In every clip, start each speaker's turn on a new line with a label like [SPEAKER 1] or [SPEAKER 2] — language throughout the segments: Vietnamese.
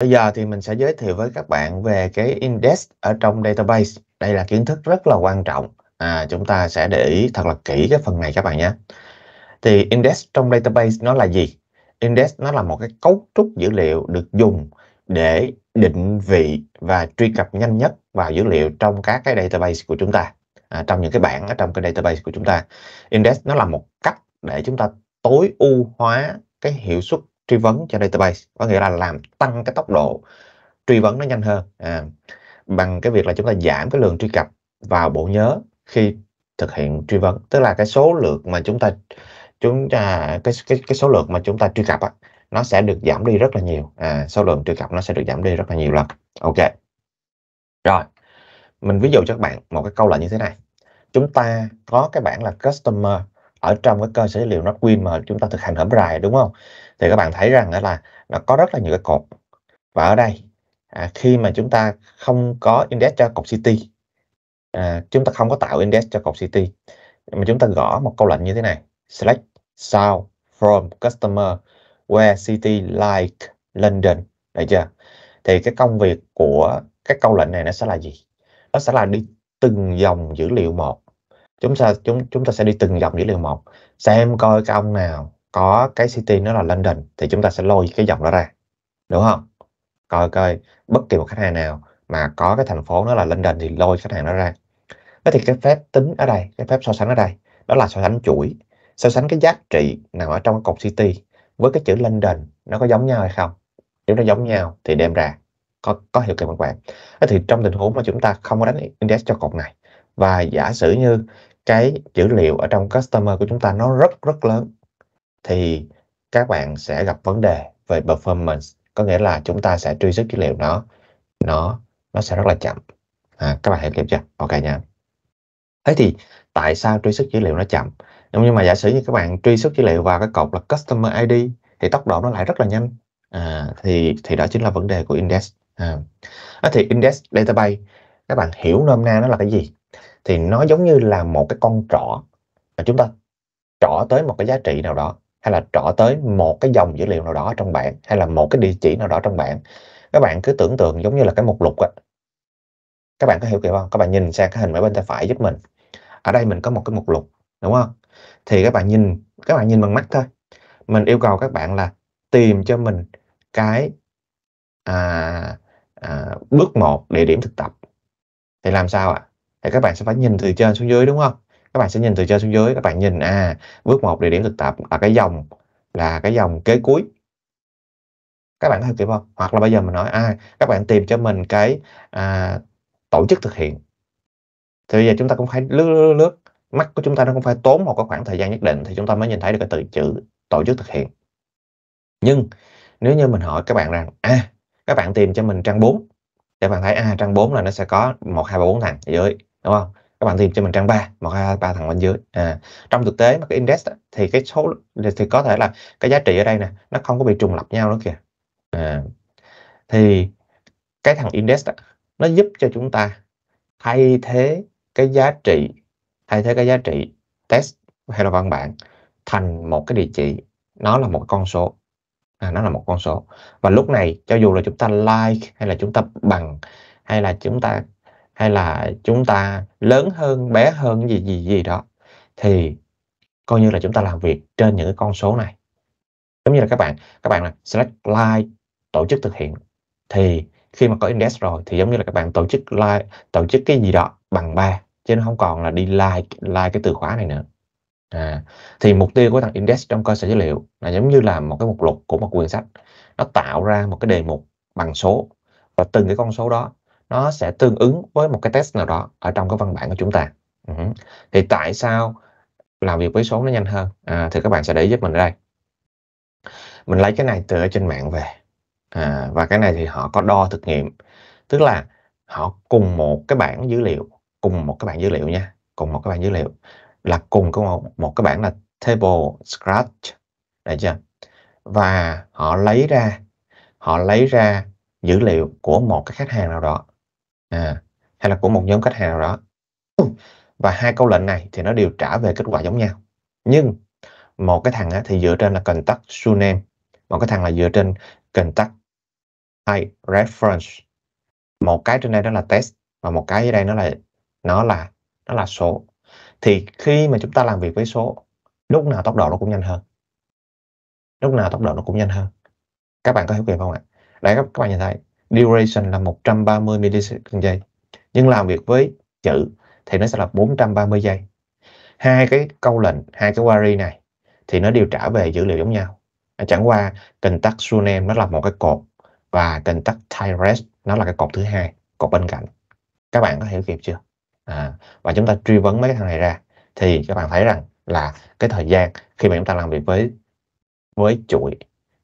[SPEAKER 1] Bây giờ thì mình sẽ giới thiệu với các bạn về cái index ở trong database. Đây là kiến thức rất là quan trọng. À, chúng ta sẽ để ý thật là kỹ cái phần này các bạn nhé. Thì index trong database nó là gì? Index nó là một cái cấu trúc dữ liệu được dùng để định vị và truy cập nhanh nhất vào dữ liệu trong các cái database của chúng ta. À, trong những cái bảng ở trong cái database của chúng ta. Index nó là một cách để chúng ta tối ưu hóa cái hiệu suất truy vấn cho database có nghĩa là làm tăng cái tốc độ truy vấn nó nhanh hơn à, bằng cái việc là chúng ta giảm cái lượng truy cập vào bộ nhớ khi thực hiện truy vấn tức là cái số lượng mà chúng ta chúng ta cái cái cái số lượng mà chúng ta truy cập á, nó sẽ được giảm đi rất là nhiều à, số lượng truy cập nó sẽ được giảm đi rất là nhiều lần ok rồi mình ví dụ cho các bạn một cái câu là như thế này chúng ta có cái bảng là customer ở trong cái cơ sở dữ liệu NotWin mà chúng ta thực hành hởm rài đúng không thì các bạn thấy rằng đó là nó có rất là nhiều cái cột và ở đây à, khi mà chúng ta không có index cho cột city à, chúng ta không có tạo index cho cột city mà chúng ta gõ một câu lệnh như thế này select sound from customer where city like London được chưa thì cái công việc của cái câu lệnh này nó sẽ là gì nó sẽ là đi từng dòng dữ liệu một chúng ta chúng chúng ta sẽ đi từng dòng dữ liệu một xem coi cái ông nào có cái city nó là London thì chúng ta sẽ lôi cái dòng đó ra đúng không coi coi bất kỳ một khách hàng nào mà có cái thành phố nó là London thì lôi khách hàng đó ra đó thì cái phép tính ở đây cái phép so sánh ở đây đó là so sánh chuỗi so sánh cái giá trị nào ở trong cái cột city với cái chữ London nó có giống nhau hay không nếu nó giống nhau thì đem ra có có hiệu kiện bằng quảng thì trong tình huống mà chúng ta không có đánh index cho cột này và giả sử như cái dữ liệu ở trong customer của chúng ta nó rất rất lớn thì các bạn sẽ gặp vấn đề về performance có nghĩa là chúng ta sẽ truy xuất dữ liệu nó nó nó sẽ rất là chậm à, các bạn hiểu kịp chưa ok nha thế thì tại sao truy xuất dữ liệu nó chậm nhưng mà giả sử như các bạn truy xuất dữ liệu vào cái cột là customer id thì tốc độ nó lại rất là nhanh à, thì thì đó chính là vấn đề của index à, à. thì index database các bạn hiểu nôm na nó là cái gì thì nó giống như là một cái con trỏ mà chúng ta trỏ tới một cái giá trị nào đó hay là trỏ tới một cái dòng dữ liệu nào đó trong bảng hay là một cái địa chỉ nào đó trong bảng các bạn cứ tưởng tượng giống như là cái mục lục á các bạn có hiểu kịp không các bạn nhìn sang cái hình ở bên tay phải giúp mình ở đây mình có một cái mục lục đúng không thì các bạn nhìn các bạn nhìn bằng mắt thôi mình yêu cầu các bạn là tìm cho mình cái à, à, bước một địa điểm thực tập thì làm sao ạ à? thì các bạn sẽ phải nhìn từ trên xuống dưới đúng không các bạn sẽ nhìn từ trên xuống dưới các bạn nhìn à bước một địa điểm thực tập là cái dòng là cái dòng kế cuối các bạn có kịp không hoặc là bây giờ mình nói à các bạn tìm cho mình cái à, tổ chức thực hiện thì bây giờ chúng ta cũng phải lướt, lướt lướt mắt của chúng ta nó cũng phải tốn một cái khoảng thời gian nhất định thì chúng ta mới nhìn thấy được cái từ chữ tổ chức thực hiện nhưng nếu như mình hỏi các bạn rằng à các bạn tìm cho mình trang 4 để bạn thấy à trang 4 là nó sẽ có một hai ba bốn thằng dưới đúng không các bạn tìm trên mình trang 3 một hai ba thằng bên dưới à, trong thực tế mà cái index đó, thì cái số thì có thể là cái giá trị ở đây nè nó không có bị trùng lập nhau nữa kìa à, thì cái thằng index đó, nó giúp cho chúng ta thay thế cái giá trị thay thế cái giá trị test hay là văn bản thành một cái địa chỉ nó là một con số à, nó là một con số và lúc này cho dù là chúng ta like hay là chúng ta bằng hay là chúng ta hay là chúng ta lớn hơn bé hơn gì gì gì đó thì coi như là chúng ta làm việc trên những cái con số này giống như là các bạn các bạn là select like tổ chức thực hiện thì khi mà có index rồi thì giống như là các bạn tổ chức like tổ chức cái gì đó bằng ba chứ nó không còn là đi like like cái từ khóa này nữa à, thì mục tiêu của thằng index trong cơ sở dữ liệu là giống như là một cái mục lục của một quyển sách nó tạo ra một cái đề mục bằng số và từng cái con số đó nó sẽ tương ứng với một cái test nào đó ở trong cái văn bản của chúng ta ừ. thì tại sao làm việc với số nó nhanh hơn à, thì các bạn sẽ để ý giúp mình đây mình lấy cái này từ ở trên mạng về à, và cái này thì họ có đo thực nghiệm tức là họ cùng một cái bảng dữ liệu cùng một cái bảng dữ liệu nha cùng một cái bảng dữ liệu là cùng có một, một cái bảng là table scratch đấy chưa và họ lấy ra họ lấy ra dữ liệu của một cái khách hàng nào đó à, hay là của một nhóm khách hàng nào đó và hai câu lệnh này thì nó đều trả về kết quả giống nhau nhưng một cái thằng thì dựa trên là cần tắt sunan một cái thằng là dựa trên cần tắt hay reference một cái trên đây đó là test và một cái dưới đây nó là nó là nó là số thì khi mà chúng ta làm việc với số lúc nào tốc độ nó cũng nhanh hơn lúc nào tốc độ nó cũng nhanh hơn các bạn có hiểu kịp không ạ đấy các, các bạn nhìn thấy duration là 130 millisecond giây nhưng làm việc với chữ thì nó sẽ là 430 giây hai cái câu lệnh hai cái query này thì nó đều trả về dữ liệu giống nhau à, chẳng qua contact username nó là một cái cột và contact type rest nó là cái cột thứ hai cột bên cạnh các bạn có hiểu kịp chưa à, và chúng ta truy vấn mấy cái thằng này ra thì các bạn thấy rằng là cái thời gian khi mà chúng ta làm việc với với chuỗi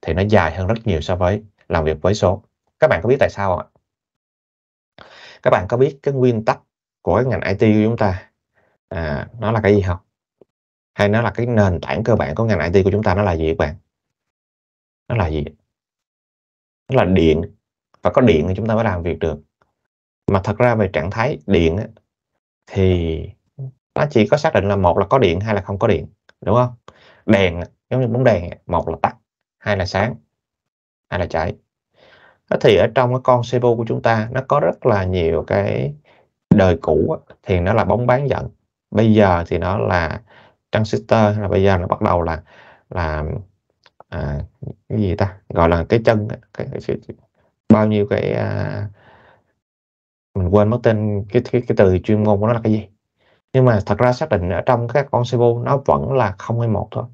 [SPEAKER 1] thì nó dài hơn rất nhiều so với làm việc với số các bạn có biết tại sao không ạ các bạn có biết cái nguyên tắc của cái ngành IT của chúng ta à, nó là cái gì không hay nó là cái nền tảng cơ bản của ngành IT của chúng ta nó là gì các bạn nó là gì nó là điện và có điện thì chúng ta mới làm việc được mà thật ra về trạng thái điện á, thì nó chỉ có xác định là một là có điện hay là không có điện đúng không đèn giống như bóng đèn một là tắt hai là sáng hai là cháy thì ở trong cái con CPU của chúng ta nó có rất là nhiều cái đời cũ thì nó là bóng bán dẫn bây giờ thì nó là transistor là bây giờ nó bắt đầu là là à, cái gì ta gọi là cái chân cái, cái, cái, bao nhiêu cái à, mình quên mất tên cái, cái cái từ chuyên môn của nó là cái gì nhưng mà thật ra xác định ở trong các con CPU nó vẫn là không hay một thôi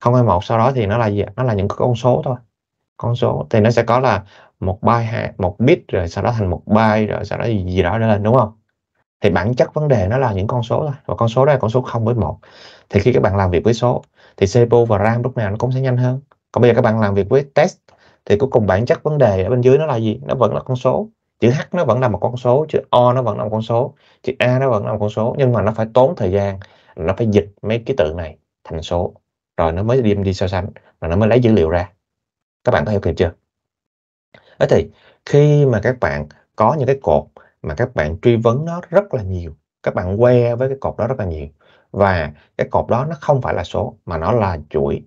[SPEAKER 1] không hay một sau đó thì nó là gì nó là những cái con số thôi con số thì nó sẽ có là một byte hai một bit rồi sau đó thành một byte rồi sau đó gì, gì đó lên đúng không thì bản chất vấn đề nó là những con số thôi và con số đó là con số 0 với một thì khi các bạn làm việc với số thì CPU và RAM lúc nào nó cũng sẽ nhanh hơn còn bây giờ các bạn làm việc với test thì cuối cùng bản chất vấn đề ở bên dưới nó là gì nó vẫn là con số chữ H nó vẫn là một con số chữ O nó vẫn là một con số chữ A nó vẫn là một con số nhưng mà nó phải tốn thời gian nó phải dịch mấy ký tự này thành số rồi nó mới đem đi so sánh và nó mới lấy dữ liệu ra các bạn có hiểu kịp chưa thế thì khi mà các bạn có những cái cột mà các bạn truy vấn nó rất là nhiều các bạn que với cái cột đó rất là nhiều và cái cột đó nó không phải là số mà nó là chuỗi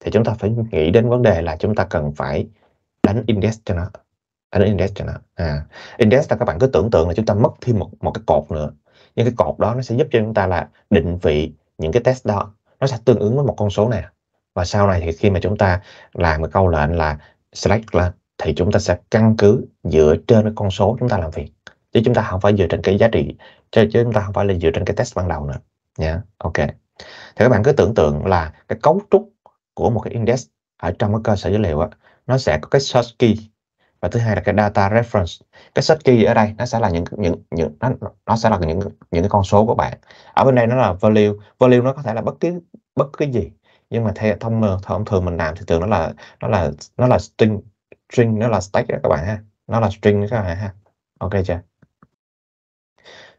[SPEAKER 1] thì chúng ta phải nghĩ đến vấn đề là chúng ta cần phải đánh index cho nó đánh index cho nó à index là các bạn cứ tưởng tượng là chúng ta mất thêm một một cái cột nữa nhưng cái cột đó nó sẽ giúp cho chúng ta là định vị những cái test đó nó sẽ tương ứng với một con số nào và sau này thì khi mà chúng ta làm cái câu lệnh là select lên thì chúng ta sẽ căn cứ dựa trên cái con số chúng ta làm việc chứ chúng ta không phải dựa trên cái giá trị chứ, chúng ta không phải là dựa trên cái test ban đầu nữa nhé yeah. ok thì các bạn cứ tưởng tượng là cái cấu trúc của một cái index ở trong cái cơ sở dữ liệu đó, nó sẽ có cái search key và thứ hai là cái data reference cái search key ở đây nó sẽ là những những những nó, nó sẽ là những những cái con số của bạn ở bên đây nó là value value nó có thể là bất cứ bất cứ gì nhưng mà theo thông ờ, thông thường mình làm thì thường nó là nó là nó là string string nó là stack đó các bạn ha nó là string đó các bạn ha ok chưa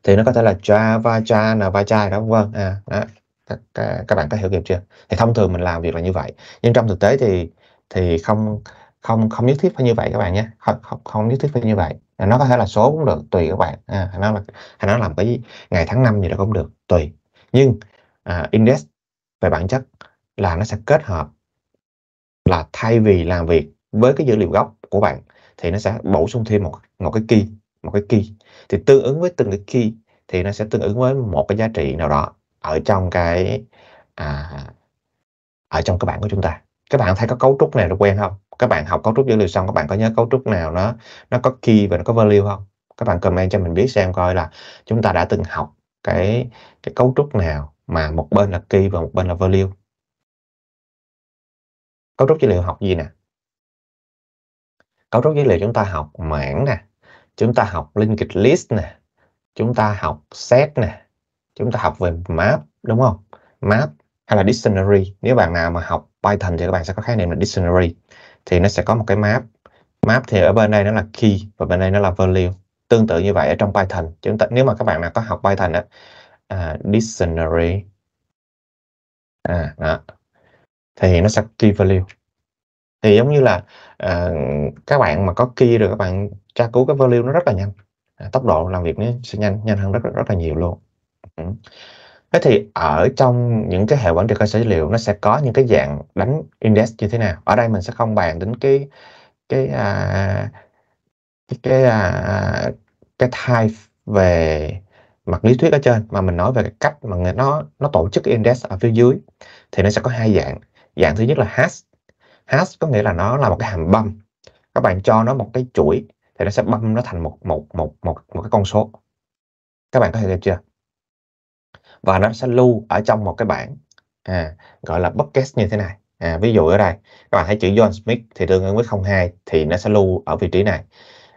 [SPEAKER 1] thì nó có thể là java java java đó vâng à đó. Các, các, các bạn có hiểu kịp chưa thì thông thường mình làm việc là như vậy nhưng trong thực tế thì thì không không không nhất thiết phải như vậy các bạn nhé không không, không nhất thiết phải như vậy nó có thể là số cũng được tùy các bạn à, nó là hay nó làm cái gì ngày tháng năm gì đó cũng được tùy nhưng à, index về bản chất là nó sẽ kết hợp là thay vì làm việc với cái dữ liệu gốc của bạn thì nó sẽ bổ sung thêm một một cái key một cái key thì tương ứng với từng cái key thì nó sẽ tương ứng với một cái giá trị nào đó ở trong cái à, ở trong các bạn của chúng ta các bạn thấy có cấu trúc này được quen không các bạn học cấu trúc dữ liệu xong các bạn có nhớ cấu trúc nào nó nó có key và nó có value không các bạn comment cho mình biết xem coi là chúng ta đã từng học
[SPEAKER 2] cái cái cấu trúc nào mà một bên là key và một bên là value cấu trúc dữ liệu học gì nè cấu trúc dữ liệu chúng ta
[SPEAKER 1] học mảng nè chúng ta học linkage list nè chúng ta học set nè chúng ta học về map đúng không map hay là dictionary nếu bạn nào mà học Python thì các bạn sẽ có khái niệm là dictionary thì nó sẽ có một cái map map thì ở bên đây nó là key và bên đây nó là value tương tự như vậy ở trong Python chúng ta nếu mà các bạn nào có học Python á à, dictionary à, đó thì nó sẽ key value thì giống như là uh, các bạn mà có key rồi các bạn tra cứu cái value nó rất là nhanh à, tốc độ làm việc nó sẽ nhanh nhanh hơn rất rất, rất là nhiều luôn ừ. thế thì ở trong những cái hệ quản trị cơ sở dữ liệu nó sẽ có những cái dạng đánh index như thế nào ở đây mình sẽ không bàn đến cái cái à, cái cái, à, cái type về mặt lý thuyết ở trên mà mình nói về cái cách mà người nó nó tổ chức index ở phía dưới thì nó sẽ có hai dạng dạng thứ nhất là hash hash có nghĩa là nó là một cái hàm băm các bạn cho nó một cái chuỗi thì nó sẽ băm nó thành một một một một một cái con số các bạn có thể thấy chưa và nó sẽ lưu ở trong một cái bảng à, gọi là bucket như thế này à, ví dụ ở đây các bạn thấy chữ John Smith thì tương ứng với 02 thì nó sẽ lưu ở vị trí này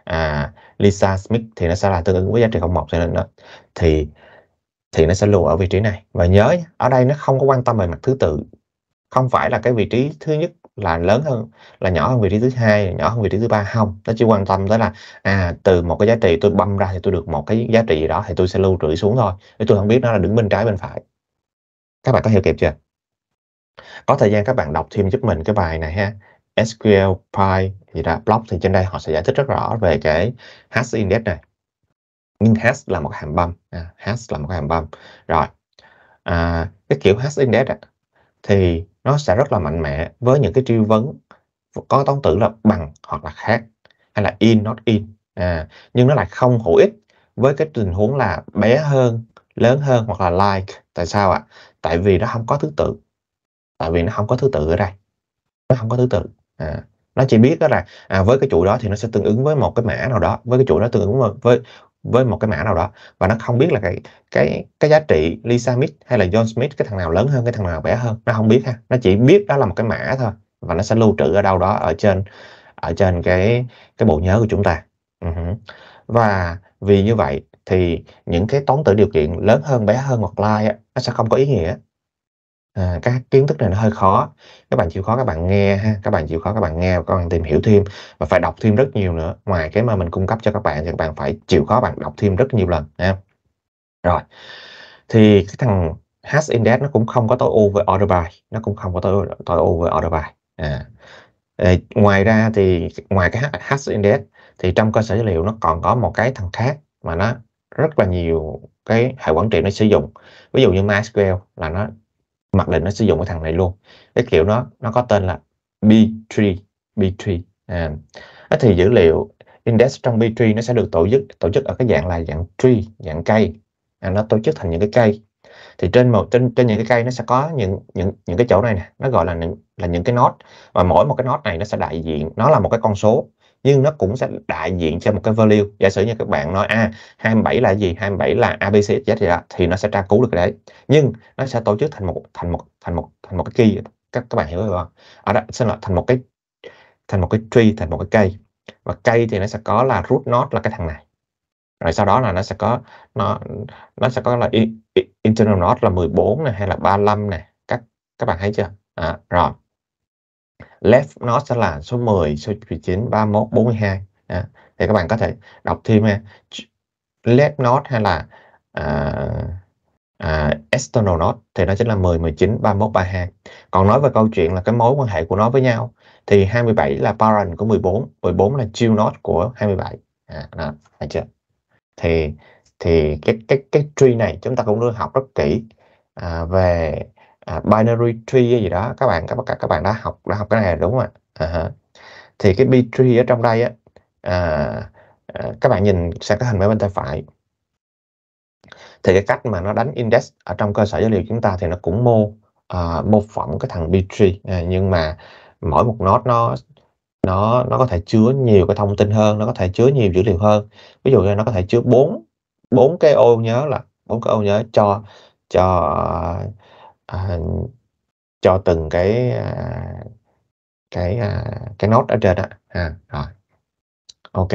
[SPEAKER 1] à, Lisa Smith thì nó sẽ là tương ứng với giá trị 01 cho nên nó thì thì nó sẽ lưu ở vị trí này và nhớ ở đây nó không có quan tâm về mặt thứ tự không phải là cái vị trí thứ nhất là lớn hơn là nhỏ hơn vị trí thứ hai nhỏ hơn vị trí thứ ba không nó chỉ quan tâm tới là à từ một cái giá trị tôi băm ra thì tôi được một cái giá trị gì đó thì tôi sẽ lưu trữ xuống thôi để tôi không biết nó là đứng bên trái bên phải các bạn có hiểu kịp chưa có thời gian các bạn đọc thêm giúp mình cái bài này ha SQL Py gì đó blog thì trên đây họ sẽ giải thích rất rõ về cái hash index này nhưng hash là một hàm băm à, hash là một hàm băm rồi à, cái kiểu hash index á, thì nó sẽ rất là mạnh mẽ với những cái truy vấn có tóm tử là bằng hoặc là khác hay là in not in à, nhưng nó lại không hữu ích với cái tình huống là bé hơn lớn hơn hoặc là like tại sao ạ tại vì nó không có thứ tự tại vì nó không có thứ tự ở đây nó không có thứ tự à, nó chỉ biết đó là à, với cái chuỗi đó thì nó sẽ tương ứng với một cái mã nào đó với cái chuỗi đó tương ứng với với một cái mã nào đó và nó không biết là cái cái cái giá trị Lisa Smith hay là John Smith cái thằng nào lớn hơn cái thằng nào bé hơn nó không biết ha nó chỉ biết đó là một cái mã thôi và nó sẽ lưu trữ ở đâu đó ở trên ở trên cái cái bộ nhớ của chúng ta ừ và vì như vậy thì những cái toán tử điều kiện lớn hơn bé hơn hoặc like nó sẽ không có ý nghĩa à, các kiến thức này nó hơi khó các bạn chịu khó các bạn nghe ha các bạn chịu khó các bạn nghe các bạn tìm hiểu thêm và phải đọc thêm rất nhiều nữa ngoài cái mà mình cung cấp cho các bạn thì các bạn phải chịu khó bạn đọc thêm rất nhiều lần ha rồi thì cái thằng hash index nó cũng không có tối ưu với order by nó cũng không có tối tối ưu với order by à. à. ngoài ra thì ngoài cái hash index thì trong cơ sở dữ liệu nó còn có một cái thằng khác mà nó rất là nhiều cái hệ quản trị nó sử dụng ví dụ như MySQL là nó mặc định nó sử dụng cái thằng này luôn cái kiểu nó nó có tên là b tree b tree à, thì dữ liệu index trong b tree nó sẽ được tổ chức tổ chức ở cái dạng là dạng tree dạng cây à, nó tổ chức thành những cái cây thì trên một trên trên những cái cây nó sẽ có những những những cái chỗ này nè nó gọi là những là những cái nốt và mỗi một cái nốt này nó sẽ đại diện nó là một cái con số nhưng nó cũng sẽ đại diện cho một cái value giả sử như các bạn nói a à, 27 là gì 27 là abc z gì đó thì nó sẽ tra cứu được đấy nhưng nó sẽ tổ chức thành một thành một thành một thành một cái key các các bạn hiểu không ở à, đó xin lỗi thành một cái thành một cái tree thành một cái cây và cây thì nó sẽ có là root node là cái thằng này rồi sau đó là nó sẽ có nó nó sẽ có là internal node là 14 này hay là 35 này các các bạn thấy chưa à, rồi left nó sẽ là số 10 số 19 31 42 à, thì các bạn có thể đọc thêm ha left node hay là à, à, external node thì nó chính là 10 19 31 32 còn nói về câu chuyện là cái mối quan hệ của nó với nhau thì 27 là parent của 14 14 là child node của 27 à, đó, thấy chưa thì thì cái cái cái tree này chúng ta cũng được học rất kỹ à, về à, binary tree gì đó các bạn các bạn các bạn đã học đã học cái này đúng không ạ à, à. thì cái b tree ở trong đây á à, à, các bạn nhìn sang cái hình ở bên tay phải thì cái cách mà nó đánh index ở trong cơ sở dữ liệu chúng ta thì nó cũng mô à, mô phỏng cái thằng b tree à, nhưng mà mỗi một node nó nó nó có thể chứa nhiều cái thông tin hơn nó có thể chứa nhiều dữ liệu hơn ví dụ như nó có thể chứa bốn bốn cái ô nhớ là bốn cái ô nhớ cho cho ờ, cho từng cái, à, cái, à, cái nốt ở trên đó. ha. À, rồi. OK.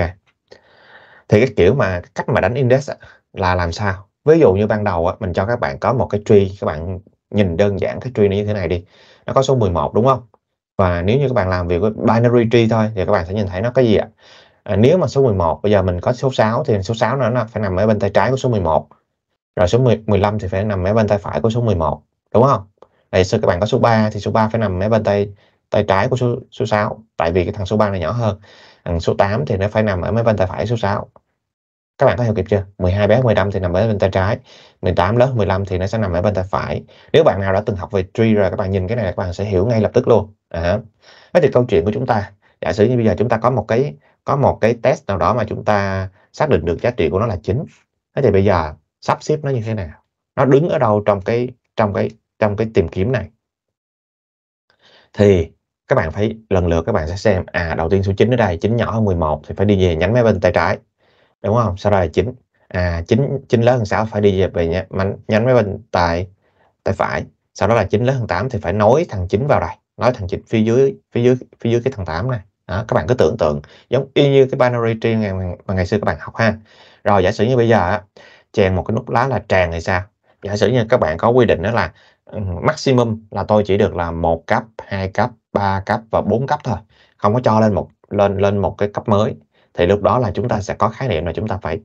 [SPEAKER 1] Thì cái kiểu mà cách mà đánh index là làm sao? Ví dụ như ban đầu á, mình cho các bạn có một cái tree, các bạn nhìn đơn giản cái tree này như thế này đi. Nó có số 11 đúng không? Và nếu như các bạn làm việc với binary tree thôi thì các bạn sẽ nhìn thấy nó cái gì ạ? À, nếu mà số 11 bây giờ mình có số 6 thì số 6 nó, nó phải nằm ở bên tay trái của số 11. Rồi số 10, 15 thì phải nằm ở bên tay phải của số 11 đúng không ngày xưa các bạn có số 3 thì số 3 phải nằm mấy bên tay tay trái của số số 6 tại vì cái thằng số 3 này nhỏ hơn thằng số 8 thì nó phải nằm ở mấy bên tay phải số 6 các bạn có hiểu kịp chưa 12 bé 15 thì nằm ở bên tay trái 18 lớp 15 thì nó sẽ nằm ở bên tay phải nếu bạn nào đã từng học về tree rồi các bạn nhìn cái này các bạn sẽ hiểu ngay lập tức luôn à. Thế thì câu chuyện của chúng ta giả sử như bây giờ chúng ta có một cái có một cái test nào đó mà chúng ta xác định được giá trị của nó là chính thế thì bây giờ sắp xếp nó như thế nào nó đứng ở đâu trong cái trong cái trong cái tìm kiếm này thì các bạn phải lần lượt các bạn sẽ xem à đầu tiên số 9 ở đây 9 nhỏ hơn 11 thì phải đi về nhánh máy bên tay trái đúng không sau đó là 9 à 9 9 lớn hơn 6 phải đi về về nhánh, nhánh máy bên tay tay phải sau đó là 9 lớn hơn 8 thì phải nối thằng 9 vào đây nói thằng 9 phía dưới phía dưới phía dưới cái thằng 8 này đó, các bạn cứ tưởng tượng giống y như cái binary tree ngày, mà ngày xưa các bạn học ha rồi giả sử như bây giờ chèn một cái nút lá là tràn thì sao giả sử như các bạn có quy định đó là ừ, maximum là tôi chỉ được là một cấp hai cấp ba cấp và bốn cấp thôi không có cho lên một lên lên một cái cấp mới thì lúc đó là chúng ta sẽ có khái niệm là chúng ta phải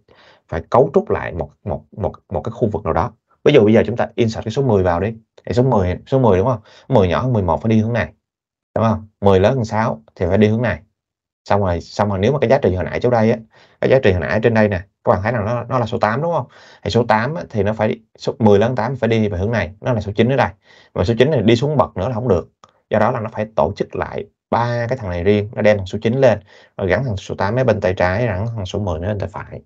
[SPEAKER 1] phải cấu trúc lại một một một một cái khu vực nào đó ví dụ bây giờ chúng ta insert cái số 10 vào đi thì số 10 số 10 đúng không 10 nhỏ hơn 11 phải đi hướng này đúng không 10 lớn hơn 6 thì phải đi hướng này xong rồi xong rồi nếu mà cái giá trị hồi nãy chỗ đây á cái giá trị hồi nãy trên đây nè các bạn thấy là nó nó là số 8 đúng không thì số 8 á, thì nó phải số 10 lớn 8 phải đi về hướng này nó là số 9 ở đây mà số 9 này đi xuống bậc nữa là không được do đó là nó phải tổ chức lại ba cái thằng này riêng nó đem thằng số 9 lên rồi gắn thằng số 8 ở bên tay trái gắn thằng số 10 nó bên tay phải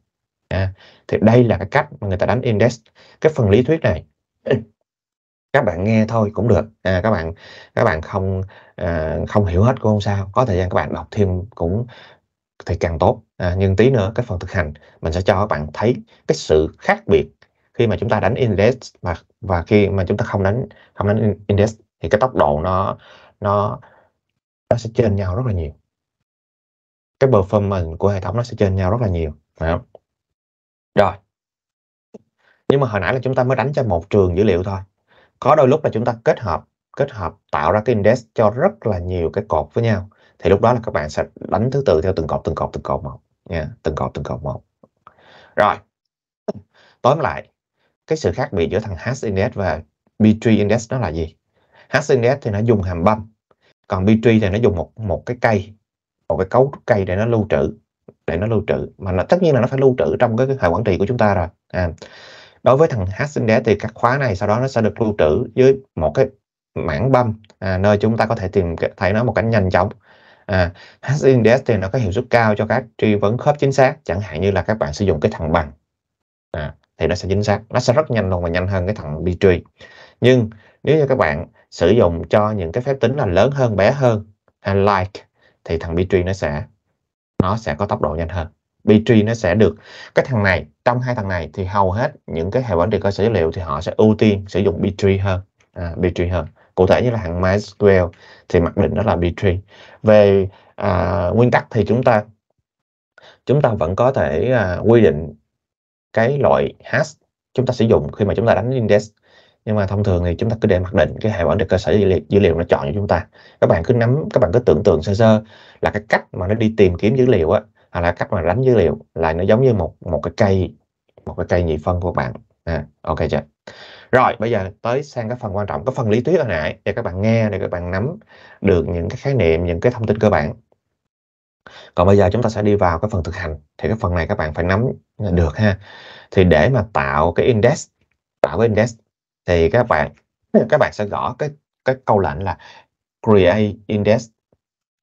[SPEAKER 1] à, thì đây là cái cách mà người ta đánh index cái phần lý thuyết này các bạn nghe thôi cũng được à, các bạn các bạn không à, không hiểu hết cũng không sao có thời gian các bạn đọc thêm cũng thì càng tốt à, nhưng tí nữa cái phần thực hành mình sẽ cho các bạn thấy cái sự khác biệt khi mà chúng ta đánh index và và khi mà chúng ta không đánh không đánh index thì cái tốc độ nó nó nó sẽ trên nhau rất là nhiều cái performance của hệ thống nó sẽ trên nhau rất là nhiều rồi nhưng mà hồi nãy là chúng ta mới đánh cho một trường dữ liệu thôi có đôi lúc là chúng ta kết hợp kết hợp tạo ra cái index cho rất là nhiều cái cột với nhau thì lúc đó là các bạn sẽ đánh thứ tự theo từng cột từng cột từng cột một nha yeah, từng cột từng cột một rồi tóm lại cái sự khác biệt giữa thằng hash index và B-tree index nó là gì hash index thì nó dùng hàm băm còn B-tree thì nó dùng một một cái cây một cái cấu cây để nó lưu trữ để nó lưu trữ mà nó tất nhiên là nó phải lưu trữ trong cái, cái hệ quản trị của chúng ta rồi à, đối với thằng HSindex thì các khóa này sau đó nó sẽ được lưu trữ dưới một cái mảng băm à, nơi chúng ta có thể tìm thấy nó một cách nhanh chóng à, HSindex thì nó có hiệu suất cao cho các truy vấn khớp chính xác chẳng hạn như là các bạn sử dụng cái thằng bằng à, thì nó sẽ chính xác nó sẽ rất nhanh luôn và nhanh hơn cái thằng bi truy nhưng nếu như các bạn sử dụng cho những cái phép tính là lớn hơn bé hơn à, like thì thằng bi truy nó sẽ nó sẽ có tốc độ nhanh hơn B-tree nó sẽ được cái thằng này trong hai thằng này thì hầu hết những cái hệ quản trị cơ sở dữ liệu thì họ sẽ ưu tiên sử dụng B-tree hơn à, B-tree hơn cụ thể như là hàng MySQL thì mặc định đó là B-tree về à, nguyên tắc thì chúng ta chúng ta vẫn có thể à, quy định cái loại hash chúng ta sử dụng khi mà chúng ta đánh index nhưng mà thông thường thì chúng ta cứ để mặc định cái hệ quản trị cơ sở dữ liệu, dữ liệu nó chọn cho chúng ta các bạn cứ nắm các bạn cứ tưởng tượng sơ sơ là cái cách mà nó đi tìm kiếm dữ liệu á hoặc là cách mà đánh dữ liệu là nó giống như một một cái cây một cái cây nhị phân của bạn à, ok chưa rồi bây giờ tới sang cái phần quan trọng cái phần lý thuyết hồi nãy để các bạn nghe để các bạn nắm được những cái khái niệm những cái thông tin cơ bản còn bây giờ chúng ta sẽ đi vào cái phần thực hành thì cái phần này các bạn phải nắm được ha thì để mà tạo cái index tạo cái index thì các bạn các bạn sẽ gõ cái cái câu lệnh là create index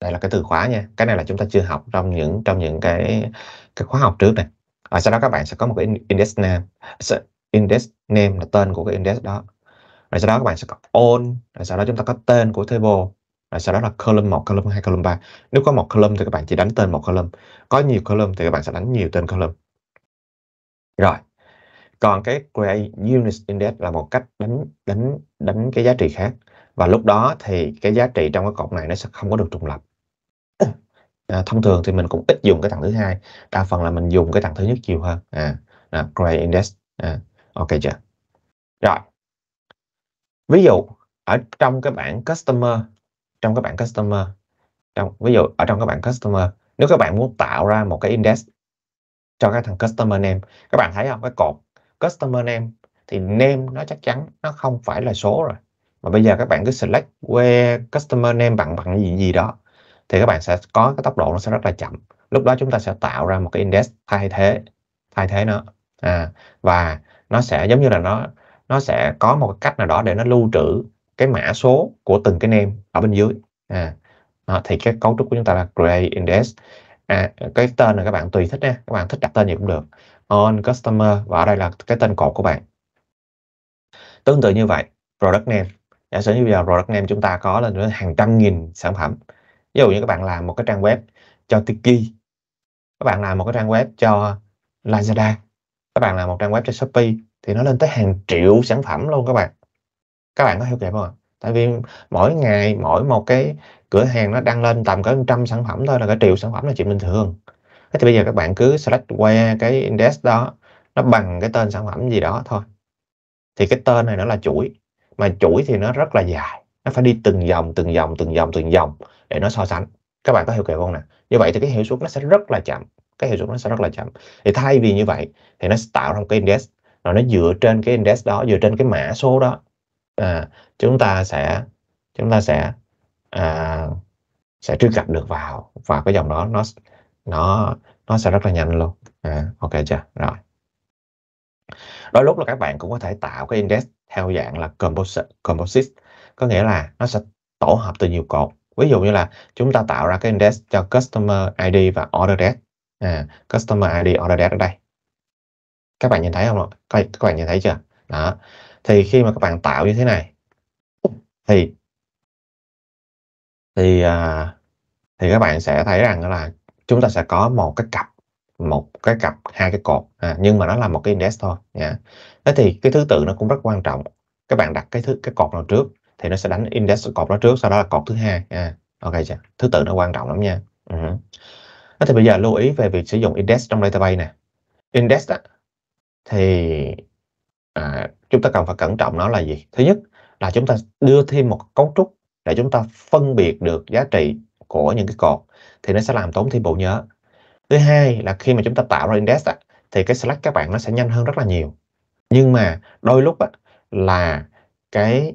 [SPEAKER 1] đây là cái từ khóa nha cái này là chúng ta chưa học trong những trong những cái cái khóa học trước này à, sau đó các bạn sẽ có một cái index name index name là tên của cái index đó rồi sau đó các bạn sẽ có on rồi sau đó chúng ta có tên của table rồi sau đó là column 1, column 2, column 3 nếu có một column thì các bạn chỉ đánh tên một column có nhiều column thì các bạn sẽ đánh nhiều tên column rồi còn cái create unit index là một cách đánh đánh đánh cái giá trị khác và lúc đó thì cái giá trị trong cái cột này nó sẽ không có được trùng lập à, thông thường thì mình cũng ít dùng cái thằng thứ hai đa phần là mình dùng cái thằng thứ nhất nhiều hơn à, à gray index à, ok chưa rồi ví dụ ở trong cái bảng customer trong các bảng customer trong ví dụ ở trong các bảng customer nếu các bạn muốn tạo ra một cái index cho cái thằng customer name các bạn thấy không cái cột customer name thì name nó chắc chắn nó không phải là số rồi mà bây giờ các bạn cứ select where customer name bằng bằng gì gì đó thì các bạn sẽ có cái tốc độ nó sẽ rất là chậm lúc đó chúng ta sẽ tạo ra một cái index thay thế thay thế nó à, và nó sẽ giống như là nó nó sẽ có một cách nào đó để nó lưu trữ cái mã số của từng cái nem ở bên dưới à, đó, à, thì cái cấu trúc của chúng ta là create index à, cái tên này các bạn tùy thích nha các bạn thích đặt tên gì cũng được on customer và ở đây là cái tên cột của bạn tương tự như vậy product name giả sử như bây giờ product name chúng ta có lên hàng trăm nghìn sản phẩm ví dụ như các bạn làm một cái trang web cho Tiki các bạn làm một cái trang web cho Lazada các bạn làm một trang web cho Shopee thì nó lên tới hàng triệu sản phẩm luôn các bạn các bạn có hiểu kịp không ạ tại vì mỗi ngày mỗi một cái cửa hàng nó đăng lên tầm cỡ trăm sản phẩm thôi là cả triệu sản phẩm là chuyện bình thường thế thì bây giờ các bạn cứ select qua cái index đó nó bằng cái tên sản phẩm gì đó thôi thì cái tên này nó là chuỗi mà chuỗi thì nó rất là dài nó phải đi từng dòng từng dòng từng dòng từng dòng để nó so sánh các bạn có hiểu kiểu không nè như vậy thì cái hiệu suất nó sẽ rất là chậm cái hiệu suất nó sẽ rất là chậm thì thay vì như vậy thì nó tạo ra một cái index rồi nó dựa trên cái index đó dựa trên cái mã số đó à, chúng ta sẽ chúng ta sẽ à, sẽ truy cập được vào và cái dòng đó nó nó nó sẽ rất là nhanh luôn à, ok chưa rồi đôi lúc là các bạn cũng có thể tạo cái index theo dạng là composite, composite có nghĩa là nó sẽ tổ hợp từ nhiều cột ví dụ như là chúng ta tạo ra cái index cho customer ID và order date à, customer ID order date ở đây các bạn nhìn thấy không ạ các, bạn nhìn thấy chưa đó thì khi mà các bạn tạo như thế này thì thì à, thì các bạn sẽ thấy rằng là chúng ta sẽ có một cái cặp một cái cặp hai cái cột à, nhưng mà nó là một cái index thôi nha thế thì cái thứ tự nó cũng rất quan trọng các bạn đặt cái thứ cái cột nào trước thì nó sẽ đánh index cột đó trước sau đó là cột thứ hai à, ok chưa thứ tự nó quan trọng lắm nha uh -huh. Đó thì bây giờ lưu ý về việc sử dụng index trong database nè index đó, thì à, chúng ta cần phải cẩn trọng nó là gì thứ nhất là chúng ta đưa thêm một cấu trúc để chúng ta phân biệt được giá trị của những cái cột thì nó sẽ làm tốn thêm bộ nhớ thứ hai là khi mà chúng ta tạo ra index á, thì cái select các bạn nó sẽ nhanh hơn rất là nhiều nhưng mà đôi lúc á, là cái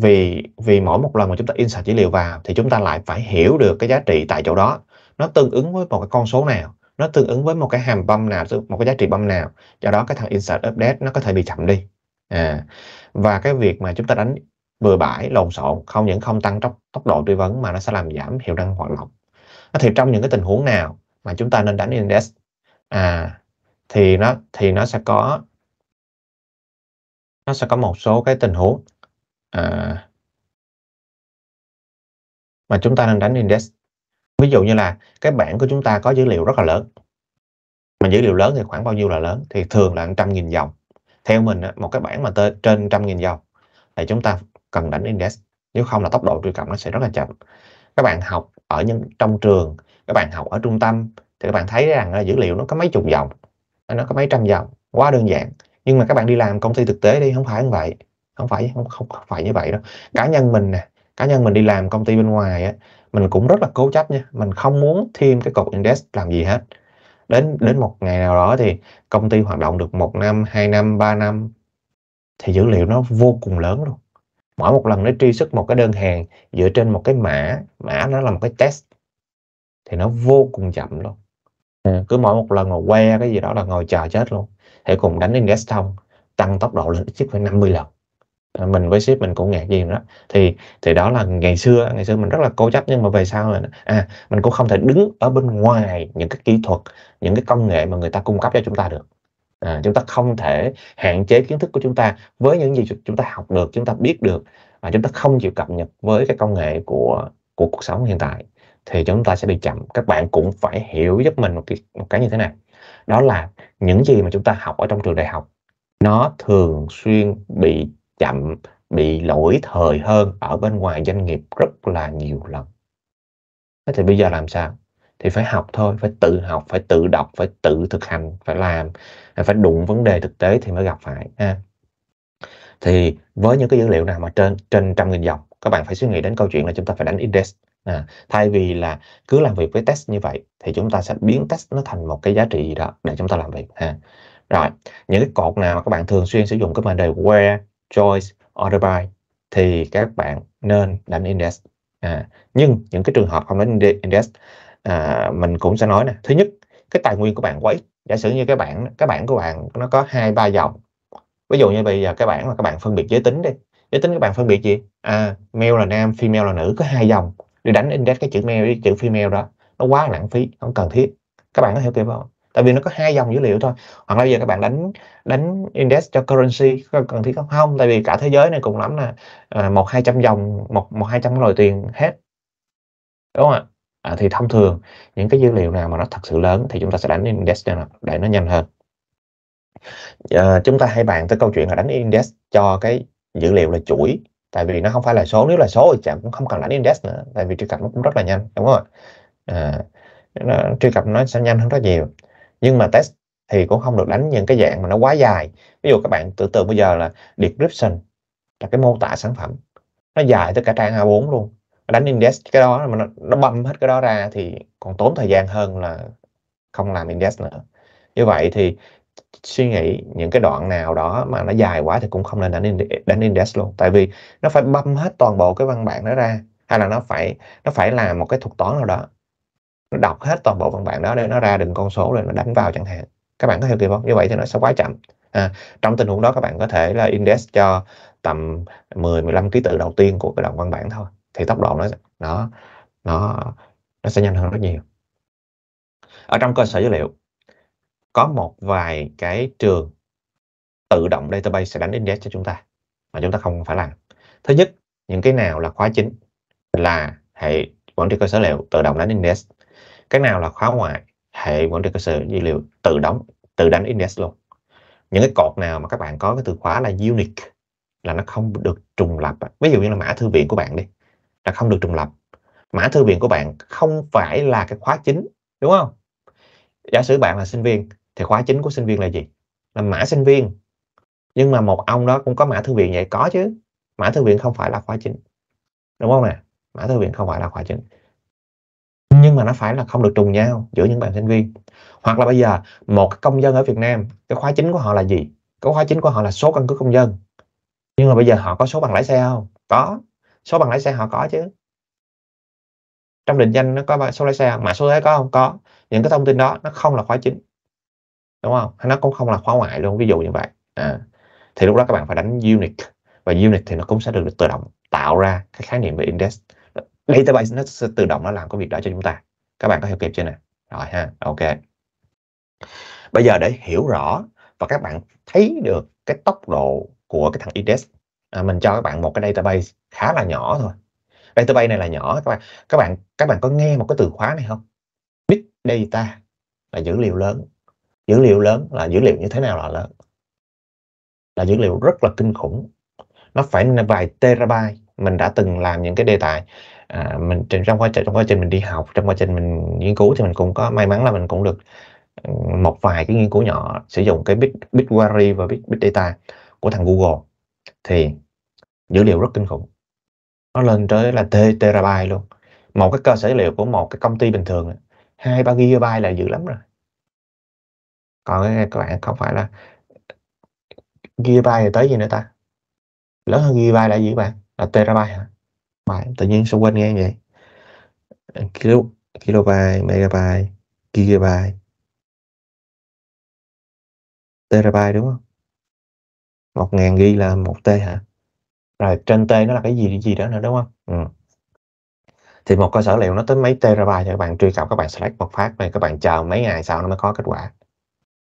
[SPEAKER 1] vì vì mỗi một lần mà chúng ta insert dữ liệu vào thì chúng ta lại phải hiểu được cái giá trị tại chỗ đó nó tương ứng với một cái con số nào nó tương ứng với một cái hàm băm nào một cái giá trị băm nào do đó cái thằng insert update nó có thể bị chậm đi à, và cái việc mà chúng ta đánh bừa bãi lộn xộn không những không tăng tốc tốc độ truy vấn mà nó sẽ làm giảm hiệu năng hoạt động thì trong những cái tình huống nào mà chúng ta nên đánh index
[SPEAKER 2] à thì nó thì nó sẽ có nó sẽ có một số cái tình huống à,
[SPEAKER 1] mà chúng ta đang đánh index ví dụ như là cái bảng của chúng ta có dữ liệu rất là lớn mà dữ liệu lớn thì khoảng bao nhiêu là lớn thì thường là trăm nghìn dòng theo mình một cái bảng mà tê, trên trăm nghìn dòng thì chúng ta cần đánh index nếu không là tốc độ truy cập nó sẽ rất là chậm các bạn học ở những trong trường các bạn học ở trung tâm thì các bạn thấy rằng là dữ liệu nó có mấy chục dòng nó có mấy trăm dòng quá đơn giản nhưng mà các bạn đi làm công ty thực tế đi không phải như vậy không phải không không, không phải như vậy đâu cá nhân mình nè cá nhân mình đi làm công ty bên ngoài á mình cũng rất là cố chấp nha mình không muốn thêm cái cột index làm gì hết đến ừ. đến một ngày nào đó thì công ty hoạt động được một năm hai năm ba năm thì dữ liệu nó vô cùng lớn luôn mỗi một lần nó truy xuất một cái đơn hàng dựa trên một cái mã mã nó là một cái test thì nó vô cùng chậm luôn ừ. cứ mỗi một lần mà que cái gì đó là ngồi chờ chết luôn thì cùng đánh index xong tăng tốc độ lên ít nhất phải 50 lần Ờ, mình với ship mình cũng ngạc nhiên đó thì thì đó là ngày xưa ngày xưa mình rất là cố chấp nhưng mà về sau là à mình cũng không thể đứng ở bên ngoài những cái kỹ thuật những cái công nghệ mà người ta cung cấp cho chúng ta được à, chúng ta không thể hạn chế kiến thức của chúng ta với những gì chúng ta học được chúng ta biết được và chúng ta không chịu cập nhật với cái công nghệ của của cuộc sống hiện tại thì chúng ta sẽ bị chậm các bạn cũng phải hiểu giúp mình một cái một cái như thế này đó là những gì mà chúng ta học ở trong trường đại học nó thường xuyên bị chậm bị lỗi thời hơn ở bên ngoài doanh nghiệp rất là nhiều lần thế thì bây giờ làm sao thì phải học thôi phải tự học phải tự đọc phải tự thực hành phải làm phải đụng vấn đề thực tế thì mới gặp phải ha thì với những cái dữ liệu nào mà trên trên trăm nghìn dòng các bạn phải suy nghĩ đến câu chuyện là chúng ta phải đánh index à, thay vì là cứ làm việc với test như vậy thì chúng ta sẽ biến test nó thành một cái giá trị gì đó để chúng ta làm việc ha rồi những cái cột nào mà các bạn thường xuyên sử dụng cái mệnh đề where Choice, Audible thì các bạn nên đánh index. À, nhưng những cái trường hợp không đánh index à, mình cũng sẽ nói nè. Thứ nhất, cái tài nguyên của bạn quá ít. Giả sử như cái bản các bản của bạn nó có hai ba dòng. Ví dụ như bây giờ cái bản mà các bạn phân biệt giới tính đi. Giới tính các bạn phân biệt gì? À, male là nam, female là nữ có hai dòng. Đi đánh index cái chữ male với chữ female đó nó quá lãng phí, không cần thiết. Các bạn có hiểu kịp không? tại vì nó có hai dòng dữ liệu thôi hoặc là bây giờ các bạn đánh đánh index cho currency có cần thiết không không tại vì cả thế giới này cùng lắm là một hai trăm dòng một một hai trăm loại tiền hết đúng không ạ à, thì thông thường những cái dữ liệu nào mà nó thật sự lớn thì chúng ta sẽ đánh index cho nó để nó nhanh hơn à, chúng ta hay bàn tới câu chuyện là đánh index cho cái dữ liệu là chuỗi tại vì nó không phải là số nếu là số thì chẳng cũng không cần đánh index nữa tại vì truy cập nó cũng rất là nhanh đúng không ạ à, truy cập nó sẽ nhanh hơn rất nhiều nhưng mà test thì cũng không được đánh những cái dạng mà nó quá dài ví dụ các bạn tưởng tượng bây giờ là description là cái mô tả sản phẩm nó dài tới cả trang A4 luôn đánh index cái đó mà nó, nó băm hết cái đó ra thì còn tốn thời gian hơn là không làm index nữa như vậy thì suy nghĩ những cái đoạn nào đó mà nó dài quá thì cũng không nên đánh đánh index luôn tại vì nó phải băm hết toàn bộ cái văn bản nó ra hay là nó phải nó phải làm một cái thuật toán nào đó nó đọc hết toàn bộ văn bản đó để nó ra được con số rồi nó đánh vào chẳng hạn các bạn có hiểu kịp không như vậy thì nó sẽ quá chậm à, trong tình huống đó các bạn có thể là index cho tầm 10 15 ký tự đầu tiên của cái đoạn văn bản thôi thì tốc độ nó nó nó nó sẽ nhanh hơn rất nhiều ở trong cơ sở dữ liệu có một vài cái trường tự động database sẽ đánh index cho chúng ta mà chúng ta không phải làm thứ nhất những cái nào là khóa chính là hệ quản trị cơ sở liệu tự động đánh index cái nào là khóa ngoại hệ quản trị cơ sở dữ liệu tự đóng tự đánh index luôn những cái cột nào mà các bạn có cái từ khóa là unique là nó không được trùng lập ví dụ như là mã thư viện của bạn đi là không được trùng lập mã thư viện của bạn không phải là cái khóa chính đúng không giả sử bạn là sinh viên thì khóa chính của sinh viên là gì là mã sinh viên nhưng mà một ông đó cũng có mã thư viện vậy có chứ mã thư viện không phải là khóa chính đúng không nè mã thư viện không phải là khóa chính nhưng mà nó phải là không được trùng nhau giữa những bạn sinh viên hoặc là bây giờ một công dân ở Việt Nam cái khóa chính của họ là gì cái khóa chính của họ là số căn cứ công dân nhưng mà bây giờ họ có số bằng lái xe không có số bằng lái xe họ có chứ trong định danh nó có số lái xe mà số lái có không có những cái thông tin đó nó không là khóa chính đúng không hay nó cũng không là khóa ngoại luôn ví dụ như vậy à. thì lúc đó các bạn phải đánh unique và unique thì nó cũng sẽ được tự động tạo ra cái khái niệm về index database nó sẽ tự động nó làm cái việc đó cho chúng ta các bạn có hiểu kịp chưa nè rồi ha ok bây giờ để hiểu rõ và các bạn thấy được cái tốc độ của cái thằng index à, mình cho các bạn một cái database khá là nhỏ thôi database này là nhỏ các bạn các bạn các bạn có nghe một cái từ khóa này không big data là dữ liệu lớn dữ liệu lớn là dữ liệu như thế nào là lớn là dữ liệu rất là kinh khủng nó phải là vài terabyte mình đã từng làm những cái đề tài à, mình trong quá trình trong quá trình mình đi học trong quá trình mình nghiên cứu thì mình cũng có may mắn là mình cũng được một vài cái nghiên cứu nhỏ sử dụng cái big big query và big, big data của thằng Google thì dữ liệu rất kinh khủng nó lên tới là t terabyte luôn một cái cơ sở dữ liệu của một cái công ty bình thường hai ba gigabyte là dữ lắm rồi còn các bạn không phải là gigabyte thì tới gì nữa ta lớn hơn gigabyte là gì các bạn à, terabyte hả mà tự nhiên sao quên nghe vậy
[SPEAKER 2] kilo kilobyte megabyte gigabyte terabyte đúng không một ngàn ghi là một t hả rồi trên t nó là cái gì gì đó nữa đúng không ừ.
[SPEAKER 1] thì một cơ sở liệu nó tới mấy terabyte cho các bạn truy cập các bạn select một phát này các bạn chờ mấy ngày sau nó mới có kết quả